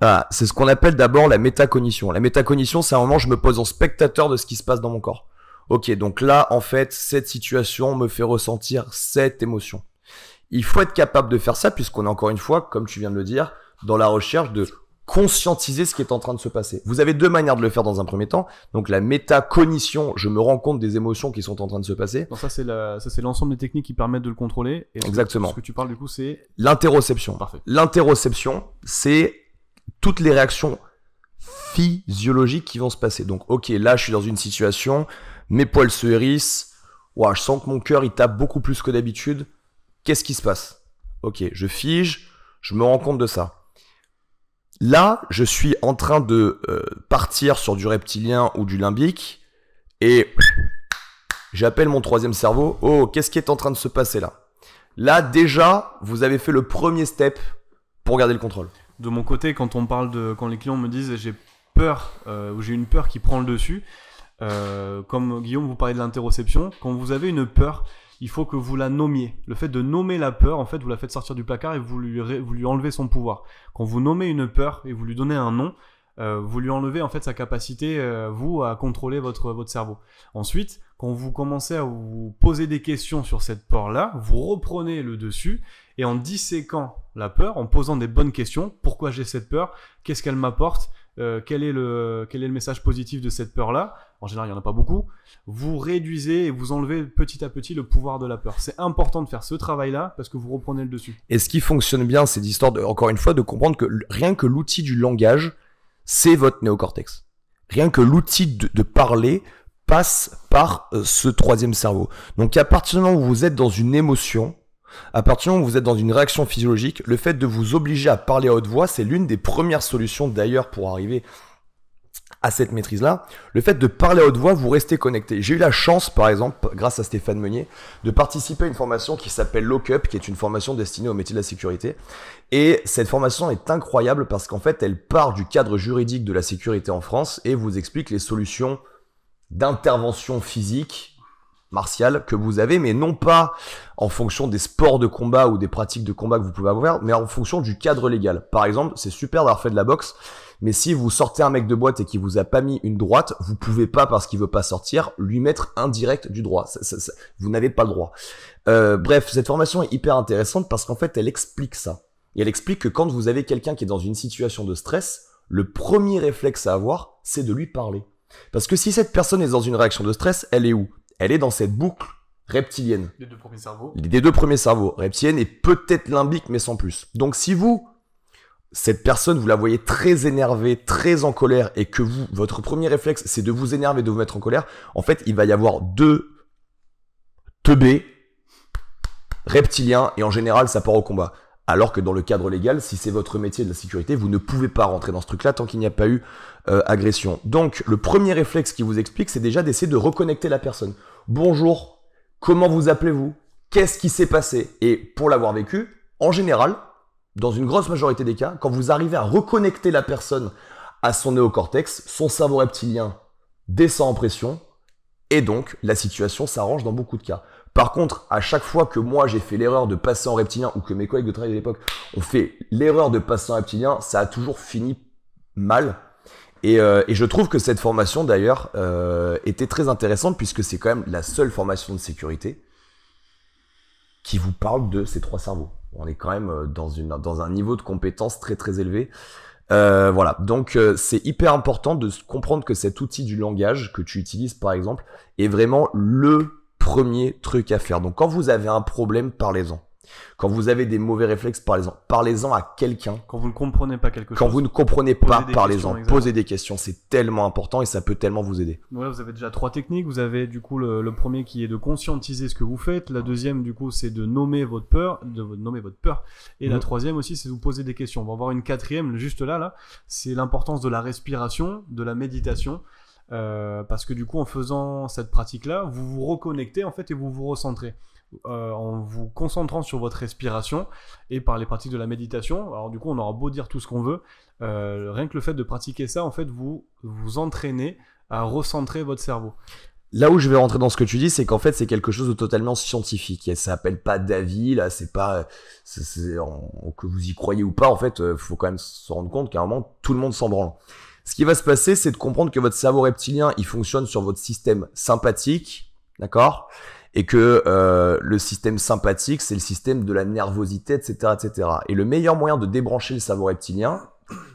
ah, c'est ce qu'on appelle d'abord la métacognition. La métacognition, c'est un moment où je me pose en spectateur de ce qui se passe dans mon corps. Ok, donc là, en fait, cette situation me fait ressentir cette émotion. Il faut être capable de faire ça, puisqu'on est encore une fois, comme tu viens de le dire, dans la recherche de conscientiser ce qui est en train de se passer. Vous avez deux manières de le faire dans un premier temps. Donc la métacognition, je me rends compte des émotions qui sont en train de se passer. ça c'est l'ensemble des techniques qui permettent de le contrôler. Exactement. Ce que tu parles du coup c'est l'interoception. Parfait. L'interoception, c'est toutes les réactions physiologiques qui vont se passer. Donc, ok, là, je suis dans une situation, mes poils se hérissent, je sens que mon cœur, il tape beaucoup plus que d'habitude. Qu'est-ce qui se passe Ok, je fige, je me rends compte de ça. Là, je suis en train de euh, partir sur du reptilien ou du limbique, et j'appelle mon troisième cerveau, oh, qu'est-ce qui est en train de se passer là Là, déjà, vous avez fait le premier step pour garder le contrôle de mon côté, quand on parle de, quand les clients me disent j'ai peur euh, ou j'ai une peur qui prend le dessus, euh, comme Guillaume vous parlait de l'interoception, quand vous avez une peur, il faut que vous la nommiez. Le fait de nommer la peur, en fait, vous la faites sortir du placard et vous lui, vous lui enlevez son pouvoir. Quand vous nommez une peur et vous lui donnez un nom, euh, vous lui enlevez en fait sa capacité, vous, à contrôler votre, votre cerveau. Ensuite, quand vous commencez à vous poser des questions sur cette peur-là, vous reprenez le dessus et en disséquant la peur, en posant des bonnes questions, pourquoi j'ai cette peur, qu'est-ce qu'elle m'apporte, euh, quel, est le, quel est le message positif de cette peur-là, en général il n'y en a pas beaucoup, vous réduisez et vous enlevez petit à petit le pouvoir de la peur. C'est important de faire ce travail-là parce que vous reprenez le dessus. Et ce qui fonctionne bien, c'est d'histoire, encore une fois, de comprendre que rien que l'outil du langage, c'est votre néocortex. Rien que l'outil de parler, passe par euh, ce troisième cerveau. Donc à partir du moment où vous êtes dans une émotion, à partir du moment où vous êtes dans une réaction physiologique, le fait de vous obliger à parler à haute voix, c'est l'une des premières solutions d'ailleurs pour arriver à cette maîtrise-là, le fait de parler à haute voix, vous restez connecté. J'ai eu la chance, par exemple, grâce à Stéphane Meunier, de participer à une formation qui s'appelle Lockup, qui est une formation destinée au métier de la sécurité. Et cette formation est incroyable parce qu'en fait, elle part du cadre juridique de la sécurité en France et vous explique les solutions d'intervention physique martiale que vous avez, mais non pas en fonction des sports de combat ou des pratiques de combat que vous pouvez avoir, mais en fonction du cadre légal. Par exemple, c'est super d'avoir fait de la boxe, mais si vous sortez un mec de boîte et qu'il vous a pas mis une droite, vous pouvez pas, parce qu'il veut pas sortir, lui mettre un direct du droit. vous n'avez pas le droit. Euh, bref, cette formation est hyper intéressante parce qu'en fait, elle explique ça. Et elle explique que quand vous avez quelqu'un qui est dans une situation de stress, le premier réflexe à avoir, c'est de lui parler. Parce que si cette personne est dans une réaction de stress, elle est où Elle est dans cette boucle reptilienne. Les deux premiers cerveaux. Les deux premiers cerveaux. Reptilienne et peut-être limbique, mais sans plus. Donc si vous, cette personne, vous la voyez très énervée, très en colère, et que vous, votre premier réflexe, c'est de vous énerver, de vous mettre en colère, en fait, il va y avoir deux teubés reptiliens, et en général, ça part au combat. Alors que dans le cadre légal, si c'est votre métier de la sécurité, vous ne pouvez pas rentrer dans ce truc-là tant qu'il n'y a pas eu euh, agression. Donc le premier réflexe qui vous explique, c'est déjà d'essayer de reconnecter la personne. Bonjour, comment vous appelez-vous Qu'est-ce qui s'est passé Et pour l'avoir vécu, en général, dans une grosse majorité des cas, quand vous arrivez à reconnecter la personne à son néocortex, son cerveau reptilien descend en pression, et donc la situation s'arrange dans beaucoup de cas. Par contre, à chaque fois que moi j'ai fait l'erreur de passer en reptilien ou que mes collègues de travail de l'époque ont fait l'erreur de passer en reptilien, ça a toujours fini mal. Et, euh, je trouve que cette formation d'ailleurs euh, était très intéressante puisque c'est quand même la seule formation de sécurité qui vous parle de ces trois cerveaux. On est quand même euh, dans, une, dans un niveau de compétence très très élevé. voilà, donc c'est hyper important de comprendre que cet outil du langage que tu utilises par exemple est vraiment le premier truc à faire. Donc quand vous avez un problème, parlez-en. Quand vous avez des mauvais réflexes, parlez-en. Parlez-en à quelqu'un. Quand vous ne comprenez pas quelque chose. Quand vous ne comprenez pas, parlez-en. Posez des questions, c'est tellement important et ça peut tellement vous aider. vous avez déjà trois techniques. Vous avez du coup le, premier qui est de conscientiser ce que vous faites. La deuxième du coup c'est de nommer votre peur, de nommer votre peur. Et la mhm. troisième aussi c'est de vous poser des questions. On va avoir une quatrième juste là là. C'est l'importance de la respiration, de la méditation euh, parce que du coup, en faisant cette pratique-là, vous vous reconnectez en fait et vous vous recentrez. Euh, en vous concentrant sur votre respiration et par les pratiques de la méditation. Alors du coup, on aura beau dire tout ce qu'on veut, euh, rien que le fait de pratiquer ça, en fait, vous vous entraînez à recentrer votre cerveau. Là où je vais rentrer dans ce que tu dis, c'est qu'en fait, c'est quelque chose de totalement scientifique. ça s'appelle pas d'avis, là, c'est pas, que vous y croyez ou pas, en fait, il faut quand même se rendre compte qu'à un moment, tout le monde s'en branle. Ce qui va se passer, c'est de comprendre que votre cerveau reptilien, il fonctionne sur votre système sympathique, d'accord Et que euh, le système sympathique, c'est le système de la nervosité, etc., etc. Et le meilleur moyen de débrancher le cerveau reptilien,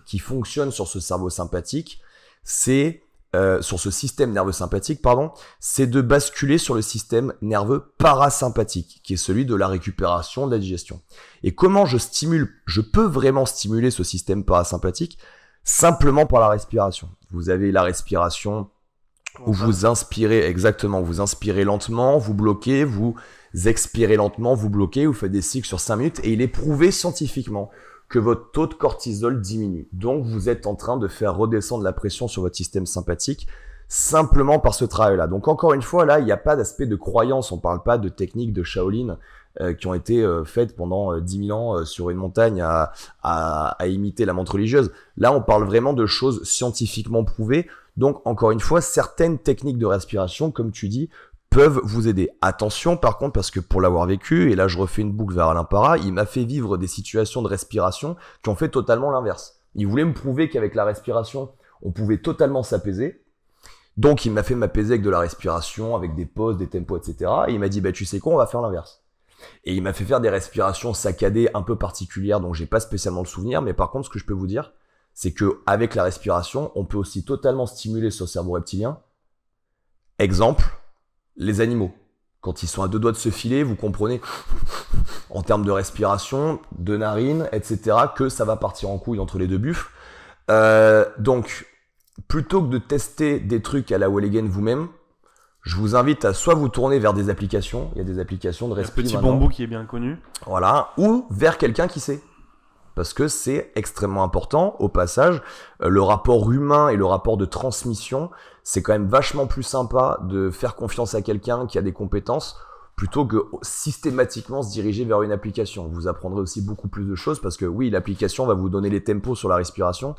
qui fonctionne sur ce cerveau sympathique, c'est euh, sur ce système nerveux sympathique, pardon, c'est de basculer sur le système nerveux parasympathique, qui est celui de la récupération, de la digestion. Et comment je stimule, je peux vraiment stimuler ce système parasympathique simplement par la respiration. Vous avez la respiration où vous inspirez exactement, vous inspirez lentement, vous bloquez, vous expirez lentement, vous bloquez, vous faites des cycles sur 5 minutes et il est prouvé scientifiquement que votre taux de cortisol diminue. Donc vous êtes en train de faire redescendre la pression sur votre système sympathique simplement par ce travail-là. Donc encore une fois, là, il n'y a pas d'aspect de croyance, on ne parle pas de technique de Shaolin, euh, qui ont été euh, faites pendant 10 euh, 000 ans sur une montagne à, imiter la montre religieuse. Là, on parle vraiment de choses scientifiquement prouvées. Donc, encore une fois, certaines techniques de respiration, comme tu dis, peuvent vous aider. Attention par contre parce que pour l'avoir vécu, et là je refais une boucle vers Alain il m'a fait vivre des situations de respiration qui ont fait totalement l'inverse. Il voulait me prouver qu'avec la respiration, on pouvait totalement s'apaiser. Donc il m'a fait m'apaiser avec de la respiration, avec des pauses, des tempos, etc. Et il m'a dit, bah, tu sais quoi, on va faire l'inverse. Et il m'a fait faire des respirations saccadées un peu particulières, donc j'ai pas spécialement le souvenir, mais par contre, ce que je peux vous dire, c'est que avec la respiration, on peut aussi totalement stimuler son cerveau reptilien. Exemple, les animaux. Quand ils sont à deux doigts de se filer, vous comprenez en termes de respiration, de narines, etc., que ça va partir en couille entre les deux buffles. Euh, donc, plutôt que de tester des trucs à la Walligan vous-même, je vous invite à soit vous tourner vers des applications, il y a des applications de respiration, petit qui est bien connu. Voilà, ou vers quelqu'un qui sait. Parce que c'est extrêmement important. Au passage, euh, le rapport humain et le rapport de transmission, c'est quand même vachement plus sympa de faire confiance à quelqu'un qui a des compétences plutôt que systématiquement se diriger vers une application. Vous apprendrez aussi beaucoup plus de choses parce que oui, l'application va vous donner les tempos sur la respiration,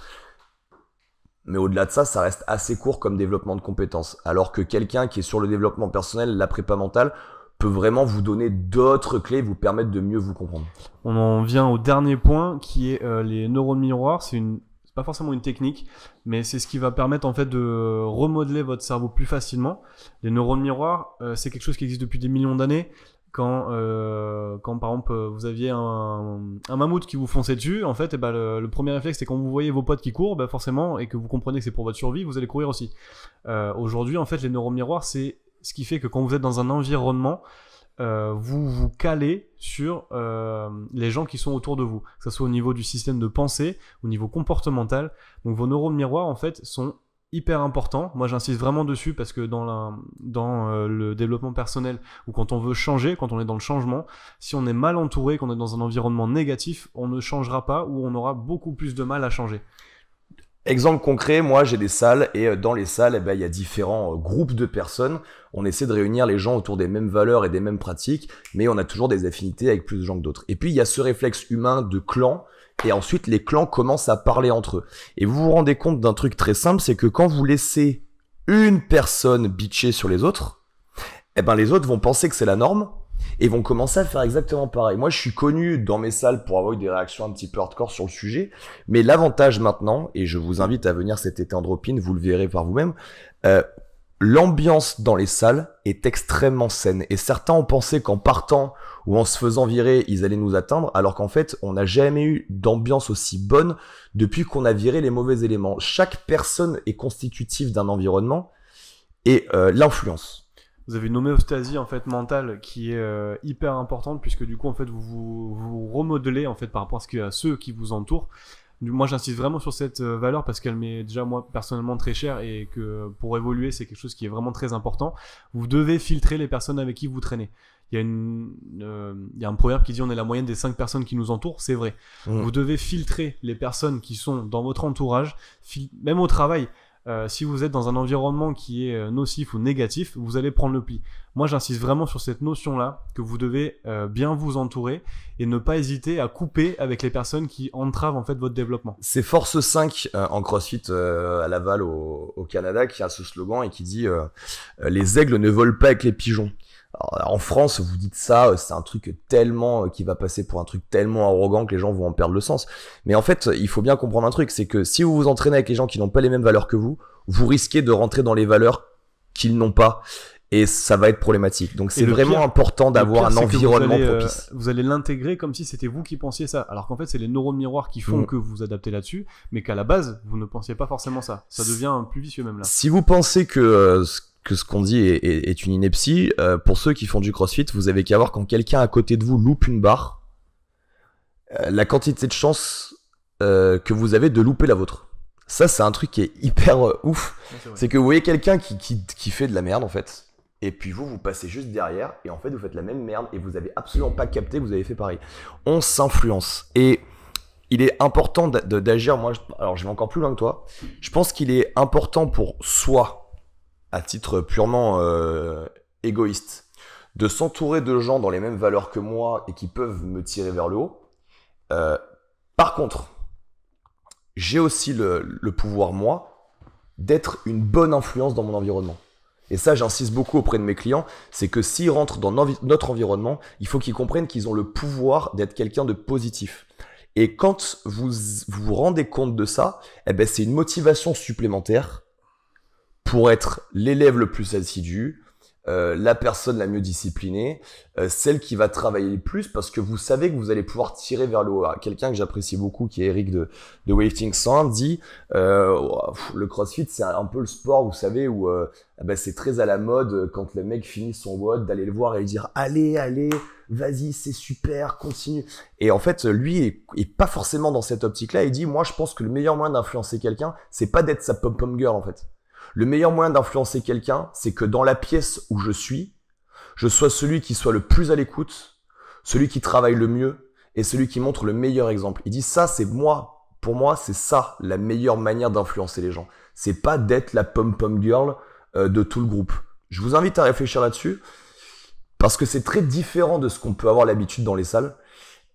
mais au-delà de ça, ça reste assez court comme développement de compétences. Alors que quelqu'un qui est sur le développement personnel, la prépa mentale, peut vraiment vous donner d'autres clés, vous permettre de mieux vous comprendre. On en vient au dernier point qui est euh, les neurones miroirs. C'est une pas forcément une technique, mais c'est ce qui va permettre en fait de remodeler votre cerveau plus facilement. Les neurones miroirs, euh, c'est quelque chose qui existe depuis des millions d'années quand, euh, quand par exemple vous aviez un, un, mammouth qui vous fonçait dessus, en fait, et eh ben, le, premier réflexe c'est quand vous voyez vos potes qui courent, bah, forcément, et que vous comprenez que c'est pour votre survie, vous allez courir aussi. Euh, aujourd'hui, en fait, les miroirs, c'est ce qui fait que quand vous êtes dans un environnement, euh, vous vous calez sur euh, les gens qui sont autour de vous, que ce soit au niveau du système de pensée, au niveau comportemental. Donc vos neurones miroirs, en fait, sont hyper important. Moi, j'insiste vraiment dessus parce que dans, euh, le développement personnel ou quand on veut changer, quand on est dans le changement, si on est mal entouré, qu'on est dans un environnement négatif, on ne changera pas ou on aura beaucoup plus de mal à changer. Exemple concret, moi j'ai des salles et euh, dans les salles, eh ben, il y a différents euh, groupes de personnes. On essaie de réunir les gens autour des mêmes valeurs et des mêmes pratiques, mais on a toujours des affinités avec plus de gens que d'autres. Et puis il y a ce réflexe humain de clan, et ensuite les clans commencent à parler entre eux. Et vous vous rendez compte d'un truc très simple, c'est que quand vous laissez une personne bitcher sur les autres, eh ben les autres vont penser que c'est la norme, et vont commencer à faire exactement pareil. Moi, je suis connu dans mes salles pour avoir eu des réactions un petit peu hardcore sur le sujet, mais l'avantage maintenant, et je vous invite à venir cet été en drop-in, vous le verrez par vous-même, euh, l'ambiance dans les salles est extrêmement saine. Et certains ont pensé qu'en partant ou en se faisant virer, ils allaient nous atteindre, alors qu'en fait, on n'a jamais eu d'ambiance aussi bonne depuis qu'on a viré les mauvais éléments. Chaque personne est constitutive d'un environnement et euh, l'influence vous avez une homéostasie en fait mentale qui est euh, hyper importante puisque du coup en fait vous, vous remodelez en fait par rapport à, ce à ceux qui vous entourent. Moi j'insiste vraiment sur cette euh, valeur parce qu'elle m'est déjà moi personnellement très chère et que pour évoluer c'est quelque chose qui est vraiment très important. Vous devez filtrer les personnes avec qui vous traînez. Il y, a une, euh, un proverbe qui dit on est la moyenne des cinq personnes qui nous entourent, c'est vrai. Mmh. Vous devez filtrer les personnes qui sont dans votre entourage, même au travail. Euh, si vous êtes dans un environnement qui est euh, nocif ou négatif, vous allez prendre le pli. Moi, j'insiste vraiment sur cette notion-là, que vous devez euh, bien vous entourer et ne pas hésiter à couper avec les personnes qui entravent en fait votre développement. C'est Force 5 en CrossFit à Laval au, Canada qui a ce slogan et qui dit les aigles ne volent pas avec les pigeons en France, vous dites ça, euh, c'est un truc tellement euh, qui va passer pour un truc tellement arrogant que les gens vont en perdre le sens. Mais en fait, il faut bien comprendre un truc, c'est que si vous vous entraînez avec les gens qui n'ont pas les mêmes valeurs que vous, vous risquez de rentrer dans les valeurs qu'ils n'ont pas et ça va être problématique. Donc c'est vraiment important d'avoir un environnement euh, propice. Vous allez l'intégrer comme si c'était vous qui pensiez ça, alors qu'en fait c'est les neurones miroirs qui font mm. que vous vous adaptez là-dessus, mais qu'à la base vous ne pensiez pas forcément ça. Ça devient plus vicieux même là. Si vous pensez que que ce qu'on dit est, une ineptie. Euh, pour ceux qui font du crossfit, vous avez qu'à voir quand quelqu'un à côté de vous loupe une barre, euh, la quantité de chance euh, que vous avez de louper la vôtre. Ça, c'est un truc qui est hyper ouf. c'est que vous voyez quelqu'un qui, qui, fait de la merde, en fait. Et puis vous, vous passez juste derrière, et en fait, vous faites la même merde, et vous avez absolument pas capté que vous avez fait pareil. On s'influence. Et il est important d'agir. Moi, alors je vais encore plus loin que toi. Je pense qu'il est important pour soi, à titre purement euh, égoïste, de s'entourer de gens dans les mêmes valeurs que moi et qui peuvent me tirer vers le haut. Euh, par contre, j'ai aussi le, pouvoir, moi, d'être une bonne influence dans mon environnement. Et ça, j'insiste beaucoup auprès de mes clients, c'est que s'ils rentrent dans notre environnement, il faut qu'ils comprennent qu'ils ont le pouvoir d'être quelqu'un de positif. Et quand vous vous rendez compte de ça, eh ben, c'est une motivation supplémentaire pour être l'élève le plus assidu, euh, la personne la mieux disciplinée, euh, celle qui va travailler le plus parce que vous savez que vous allez pouvoir tirer vers le haut. Quelqu'un que j'apprécie beaucoup, qui est Eric de, de Weighting Sound, dit euh, oh, le CrossFit, c'est un peu le sport, vous savez, où euh, ah ben, c'est très à la mode quand le mec finit son WOD d'aller le voir et lui dire allez, allez, vas-y, c'est super, continue. Et en fait, lui est, pas forcément dans cette optique-là. Il dit moi, je pense que le meilleur moyen d'influencer quelqu'un, c'est pas d'être sa pom pom girl en fait le meilleur moyen d'influencer quelqu'un, c'est que dans la pièce où je suis, je sois celui qui soit le plus à l'écoute, celui qui travaille le mieux et celui qui montre le meilleur exemple. Il dit ça, c'est moi. Pour moi, c'est ça la meilleure manière d'influencer les gens. C'est pas d'être la pom-pom girl euh, de tout le groupe. Je vous invite à réfléchir là-dessus parce que c'est très différent de ce qu'on peut avoir l'habitude dans les salles.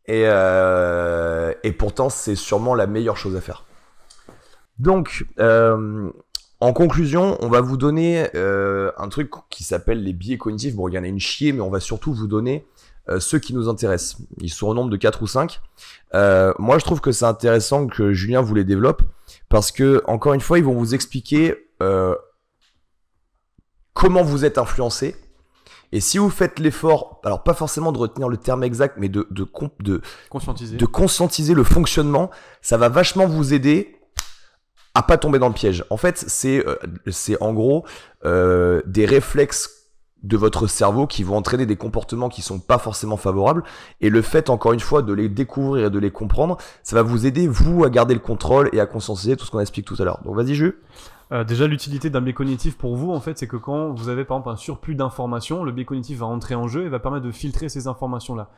Et, euh, et pourtant, c'est sûrement la meilleure chose à faire. Donc, euh, en conclusion, on va vous donner euh, un truc qui s'appelle les biais cognitifs. Bon, il y en a une chier, mais on va surtout vous donner euh, ceux qui nous intéressent. Ils sont au nombre de 4 ou 5. Euh, moi, je trouve que c'est intéressant que Julien vous les développe parce que, encore une fois, ils vont vous expliquer comment vous êtes influencé. Et si vous faites l'effort, alors pas forcément de retenir le terme exact, mais de, de conscientiser le fonctionnement, ça va vachement vous aider à pas tomber dans le piège. En fait, c'est euh, c'est en gros euh, des réflexes de votre cerveau qui vont entraîner des comportements qui sont pas forcément favorables et le fait encore une fois de les découvrir et de les comprendre, ça va vous aider vous à garder le contrôle et à conscientiser tout ce qu'on explique tout à l'heure. Donc vas-y je. Euh, déjà, l'utilité d'un biais cognitif pour vous, en fait, c'est que quand vous avez par exemple un surplus d'informations, le biais cognitif va entrer en jeu et va permettre de filtrer ces informations-là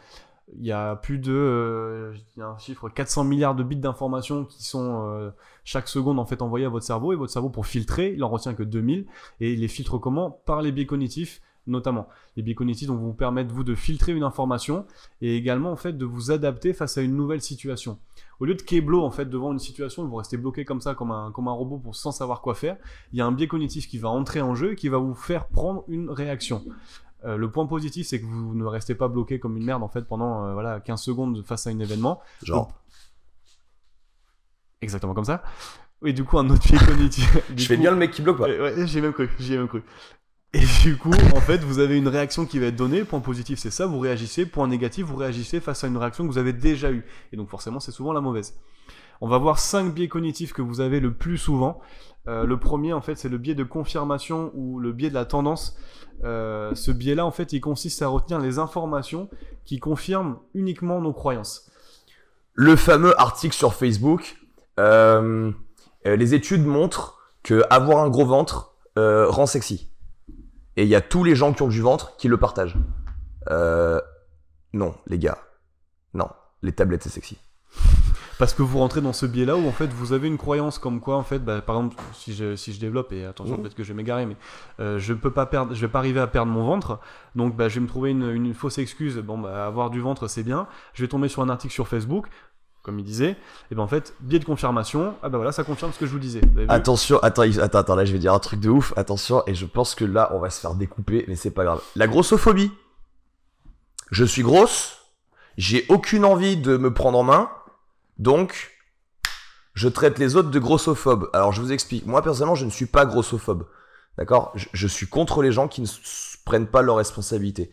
il y a plus de, euh, un chiffre, 400 milliards de bits d'informations qui sont euh, chaque seconde en fait envoyés à votre cerveau et votre cerveau pour filtrer, il en retient que 2000 et il les filtre comment Par les biais cognitifs notamment. Les biais cognitifs vont vous permettre vous de filtrer une information et également en fait de vous adapter face à une nouvelle situation. Au lieu de keblo en fait devant une situation, vous restez bloqué comme ça comme un, comme un robot pour sans savoir quoi faire, il y a un biais cognitif qui va entrer en jeu et qui va vous faire prendre une réaction. Euh, le point positif, c'est que vous ne restez pas bloqué comme une merde en fait pendant euh, voilà 15 secondes face à un événement. Genre. Exactement comme ça. Et du coup, un autre biais cognitif. je fais bien le mec qui bloque quoi. ouais, j'ai même cru, j'ai même cru. Et du coup, en fait, vous avez une réaction qui va être donnée. Point positif, c'est ça, vous réagissez. Point négatif, vous réagissez face à une réaction que vous avez déjà eue. Et donc, forcément, c'est souvent la mauvaise. On va voir cinq biais cognitifs que vous avez le plus souvent. Euh, le premier, en fait, c'est le biais de confirmation ou le biais de la tendance. Euh, ce biais-là, en fait, il consiste à retenir les informations qui confirment uniquement nos croyances. Le fameux article sur Facebook, euh, les études montrent que avoir un gros ventre rend sexy. Et il y a tous les gens qui ont du ventre qui le partagent. non, les gars, non, les tablettes c'est sexy. Parce que vous rentrez dans ce biais-là où en fait vous avez une croyance comme quoi en fait, bah, par exemple, si je, si je développe et attention mhm. peut-être que je vais m'égarer, mais euh, je peux pas perdre, je vais pas arriver à perdre mon ventre, donc bah, je vais me trouver une, une fausse excuse. Bon, bah, avoir du ventre c'est bien. Je vais tomber sur un article sur Facebook, comme il disait, et ben en fait, biais de confirmation, ah ben voilà, ça confirme ce que je vous disais. attention, attends, attends, attends, là je vais dire un truc de ouf, attention, et je pense que là on va se faire découper, mais c'est pas grave. La grossophobie. Je suis grosse, j'ai aucune envie de me prendre en main, donc, je traite les autres de grossophobes. Alors, je vous explique. Moi, personnellement, je ne suis pas grossophobe. D'accord je, suis contre les gens qui ne prennent pas leurs responsabilités.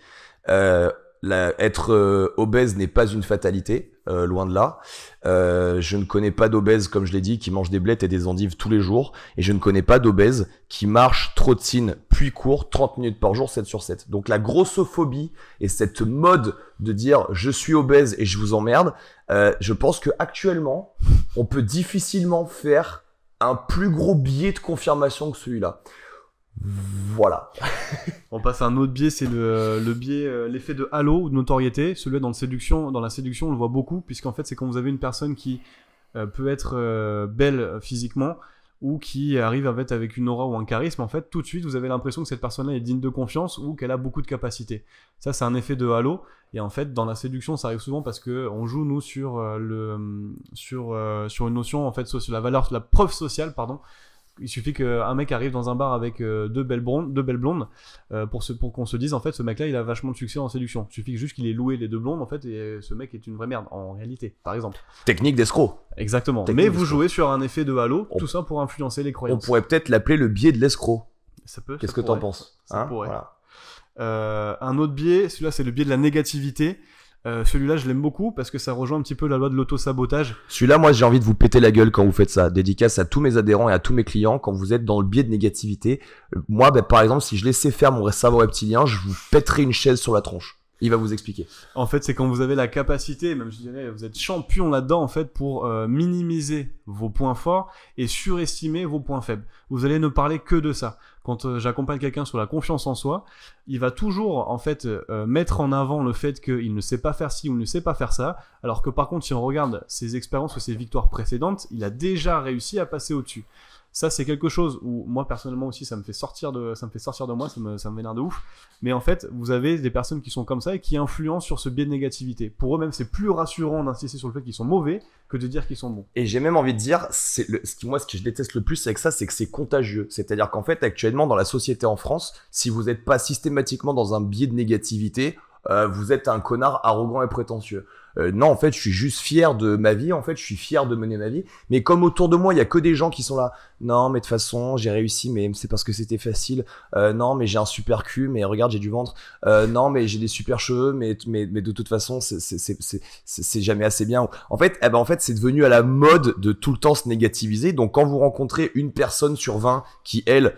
Euh, être euh, obèse n'est pas une fatalité, euh, loin de là. Euh, je ne connais pas d'obèse, comme je l'ai dit, qui mange des blettes et des endives tous les jours. Et je ne connais pas d'obèse qui marche, trottine, puis court 30 minutes par jour, 7 sur 7. Donc la grossophobie et cette mode de dire je suis obèse et je vous emmerde, je pense qu'actuellement, actuellement on peut difficilement faire un plus gros biais de confirmation que celui-là. Voilà. on passe à un autre biais, c'est le, biais, euh, l'effet de halo ou de notoriété. Celui-là, dans, séduction, dans la séduction, on le voit beaucoup, puisqu'en fait, c'est quand vous avez une personne qui euh, peut être euh, belle physiquement ou qui arrive en fait, avec une aura ou un charisme, en fait, tout de suite, vous avez l'impression que cette personne-là est digne de confiance ou qu'elle a beaucoup de capacités. Ça, c'est un effet de halo. Et en fait, dans la séduction, ça arrive souvent parce qu'on joue nous sur le sur sur une notion en fait sur la valeur, la preuve sociale, pardon, il suffit qu'un mec arrive dans un bar avec euh, deux belles blondes, deux belles blondes euh, pour, qu'on se dise en fait ce mec là il a vachement de succès en séduction. Il suffit juste qu'il ait loué les deux blondes en fait et euh, ce mec est une vraie merde en réalité par exemple. Technique d'escroc. Exactement. Mais vous jouez sur un effet de halo, tout ça pour influencer les croyances. On pourrait peut-être l'appeler le biais de l'escroc. Ça peut. Qu'est-ce que t'en penses hein un autre biais, celui-là c'est le biais de la négativité. Euh, celui-là, je l'aime beaucoup parce que ça rejoint un petit peu la loi de l'auto-sabotage. Celui-là, moi, j'ai envie de vous péter la gueule quand vous faites ça. Dédicace à tous mes adhérents et à tous mes clients quand vous êtes dans le biais de négativité. Euh, moi, ben, par exemple, si je laissais faire mon cerveau reptilien, je vous péterais une chaise sur la tronche. Il va vous expliquer. En fait, c'est quand vous avez la capacité, même je dirais, vous êtes champion là-dedans, en fait, pour euh, minimiser vos points forts et surestimer vos points faibles. Vous allez ne parler que de ça. Quand euh, j'accompagne quelqu'un sur la confiance en soi, il va toujours, en fait, euh, mettre en avant le fait qu'il ne sait pas faire ci ou ne sait pas faire ça, alors que par contre, si on regarde ses expériences ou ses victoires précédentes, il a déjà réussi à passer au-dessus ça c'est quelque chose où moi personnellement aussi ça me fait sortir de ça me fait sortir de moi ça me ça me de ouf mais en fait vous avez des personnes qui sont comme ça et qui influencent sur ce biais de négativité pour eux-mêmes c'est plus rassurant d'insister sur le fait qu'ils sont mauvais que de dire qu'ils sont bons et j'ai même envie de dire c'est ce qui moi ce que je déteste le plus avec ça c'est que c'est contagieux c'est-à-dire qu'en fait actuellement dans la société en France si vous n'êtes pas systématiquement dans un biais de négativité euh, vous êtes un connard arrogant et prétentieux. Euh, non, en fait, je suis juste fier de ma vie. En fait, je suis fier de mener ma vie. Mais comme autour de moi, il y a que des gens qui sont là. Non, mais de toute façon, j'ai réussi, mais c'est parce que c'était facile. Euh, non, mais j'ai un super cul, mais regarde, j'ai du ventre. non, mais j'ai des super cheveux, mais, mais, mais de toute façon, c'est jamais assez bien. En fait, eh ben, en fait, c'est devenu à la mode de tout le temps se négativiser. Donc, quand vous rencontrez une personne sur 20 qui, elle,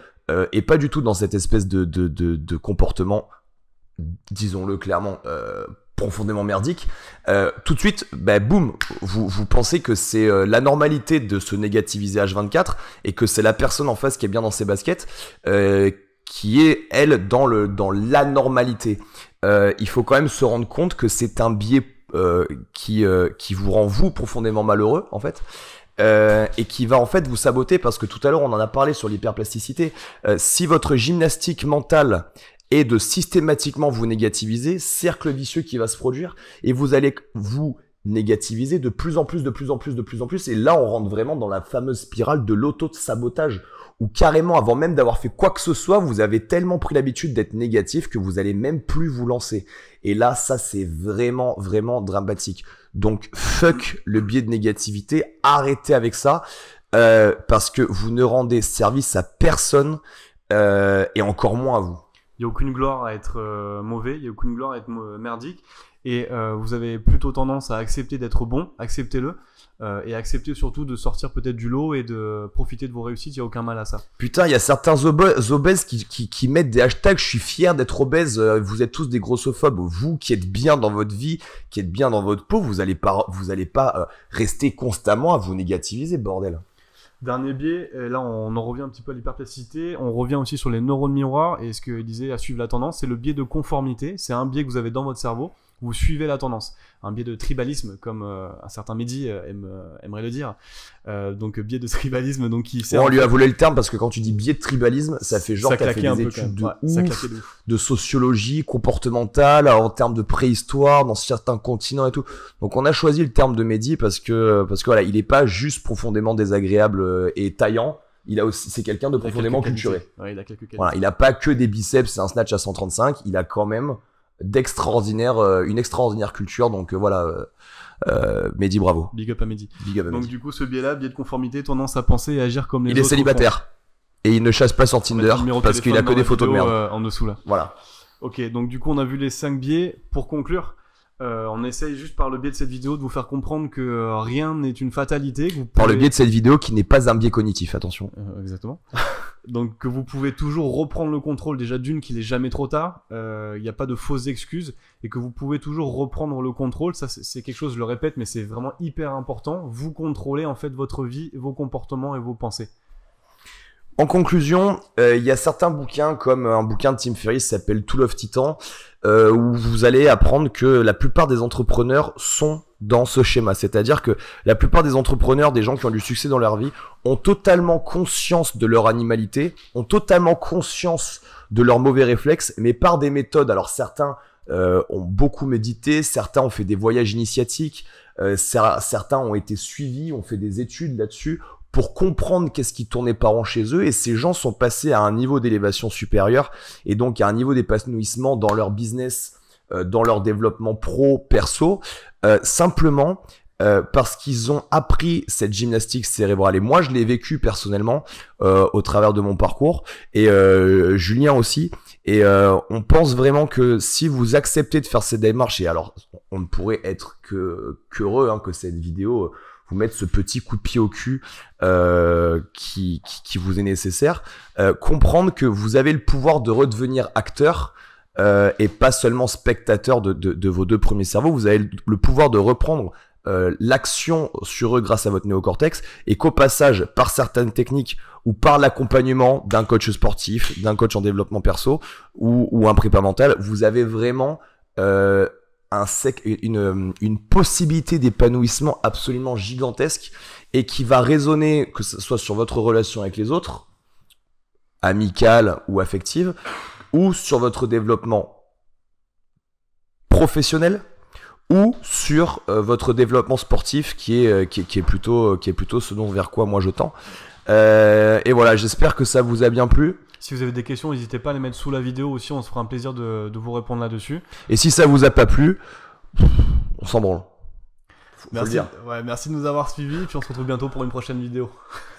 est pas du tout dans cette espèce de, de, de comportement disons-le clairement, euh, profondément merdique, euh, tout de suite, bah, boum, vous, vous pensez que c'est euh, la normalité de se négativiser H24 et que c'est la personne en face qui est bien dans ses baskets qui est, elle, dans, le, dans la normalité. il faut quand même se rendre compte que c'est un biais qui, qui vous rend, vous, profondément malheureux, en fait. et qui va en fait vous saboter parce que tout à l'heure on en a parlé sur l'hyperplasticité. si votre gymnastique mentale et de systématiquement vous négativiser, cercle vicieux qui va se produire, et vous allez vous négativiser de plus en plus, de plus en plus, de plus en plus, et là on rentre vraiment dans la fameuse spirale de l'auto-sabotage, où carrément avant même d'avoir fait quoi que ce soit, vous avez tellement pris l'habitude d'être négatif que vous allez même plus vous lancer. Et là, ça c'est vraiment vraiment dramatique. Donc fuck le biais de négativité, arrêtez avec ça euh, parce que vous ne rendez service à personne euh, et encore moins à vous. Il n'y a aucune gloire à être euh, mauvais, il n'y a aucune gloire à être merdique. Et euh, vous avez plutôt tendance à accepter d'être bon, acceptez-le. Euh, et acceptez surtout de sortir peut-être du lot et de profiter de vos réussites, il n'y a aucun mal à ça. Putain, il y a certains obèses qui, mettent des hashtags, je suis fier d'être obèse, vous êtes tous des grossophobes, vous qui êtes bien dans votre vie, qui êtes bien dans votre peau, vous n'allez pas, vous pas rester constamment à vous négativiser, bordel. Dernier biais, euh, là on en revient un petit peu à l'hyperplasticité, on revient aussi sur les neurones miroirs et ce que disait à suivre la tendance, c'est le biais de conformité, c'est un biais que vous avez dans votre cerveau vous suivez la tendance. Un biais de tribalisme, comme euh, un certain Mehdi euh, euh, aimerait le dire. donc, biais de tribalisme, donc qui On lui a volé le terme parce que quand tu dis biais de tribalisme, ça fait genre as fait des études de, ouf, de, sociologie comportementale, en termes de préhistoire, dans certains continents et tout. Donc, on a choisi le terme de Mehdi parce que, parce que voilà, il n'est pas juste profondément désagréable et taillant il a aussi, c'est quelqu'un de profondément culturé. il a il a pas que des biceps, c'est un snatch à 135, il a quand même d'extraordinaire, euh, une extraordinaire culture. Donc euh, voilà. Euh, euh, Mehdi, bravo. Big up à Mehdi. Big Donc du coup, ce biais-là, biais de conformité, tendance à penser et agir comme les autres. Il est célibataire et il ne chasse pas sur Tinder parce qu'il a que des photos de merde en dessous là. Voilà. Ok, donc du coup, on a vu les cinq biais. Pour conclure, on essaye juste par le biais de cette vidéo de vous faire comprendre que rien n'est une fatalité. Par le biais de cette vidéo qui n'est pas un biais cognitif, attention. exactement. Donc que vous pouvez toujours reprendre le contrôle déjà d'une qu'il est jamais trop tard, euh, il n'y a pas de fausses excuses et que vous pouvez toujours reprendre le contrôle. Ça c'est quelque chose, je le répète, mais c'est vraiment hyper important. Vous contrôlez en fait votre vie, vos comportements et vos pensées. En conclusion, euh, il y a certains bouquins, comme euh, un bouquin de Tim Ferriss s'appelle Tool of Titan, euh, où vous allez apprendre que la plupart des entrepreneurs sont dans ce schéma. C'est-à-dire que la plupart des entrepreneurs, des gens qui ont du succès dans leur vie, ont totalement conscience de leur animalité, ont totalement conscience de leurs mauvais réflexes, mais par des méthodes. Alors certains ont beaucoup médité, certains ont fait des voyages initiatiques, certains ont été suivis, ont fait des études là-dessus, pour comprendre qu'est-ce qui tournait par an chez eux et ces gens sont passés à un niveau d'élévation supérieur et donc à un niveau d'épanouissement dans leur business, euh, dans leur développement pro, perso, euh, simplement euh, parce qu'ils ont appris cette gymnastique cérébrale. Et moi, je l'ai vécu personnellement au travers de mon parcours et Julien aussi. Et on pense vraiment que si vous acceptez de faire cette démarche, et alors on ne pourrait être que qu'heureux hein, que cette vidéo mettre ce petit coup de pied au cul euh, qui, qui, vous est nécessaire. Euh, comprendre que vous avez le pouvoir de redevenir acteur euh, et pas seulement spectateur de, de, vos deux premiers cerveaux. Vous avez le, pouvoir de reprendre l'action sur eux grâce à votre néocortex et qu'au passage, par certaines techniques ou par l'accompagnement d'un coach sportif, d'un coach en développement perso ou, ou un prépa mental, vous avez vraiment... Euh, une, possibilité d'épanouissement absolument gigantesque et qui va résonner, que ce soit sur votre relation avec les autres, amicale ou affective, ou sur votre développement professionnel ou sur euh, votre développement sportif qui est, euh, qui plutôt, qui est plutôt ce dont vers quoi moi je tends. Euh, et voilà, j'espère que ça vous a bien plu. Si vous avez des questions, n'hésitez pas à les mettre sous la vidéo aussi, on se fera un plaisir de, vous répondre là-dessus. Et si ça vous a pas plu, on s'en branle. Merci, merci de nous avoir suivis, puis on se retrouve bientôt pour une prochaine vidéo.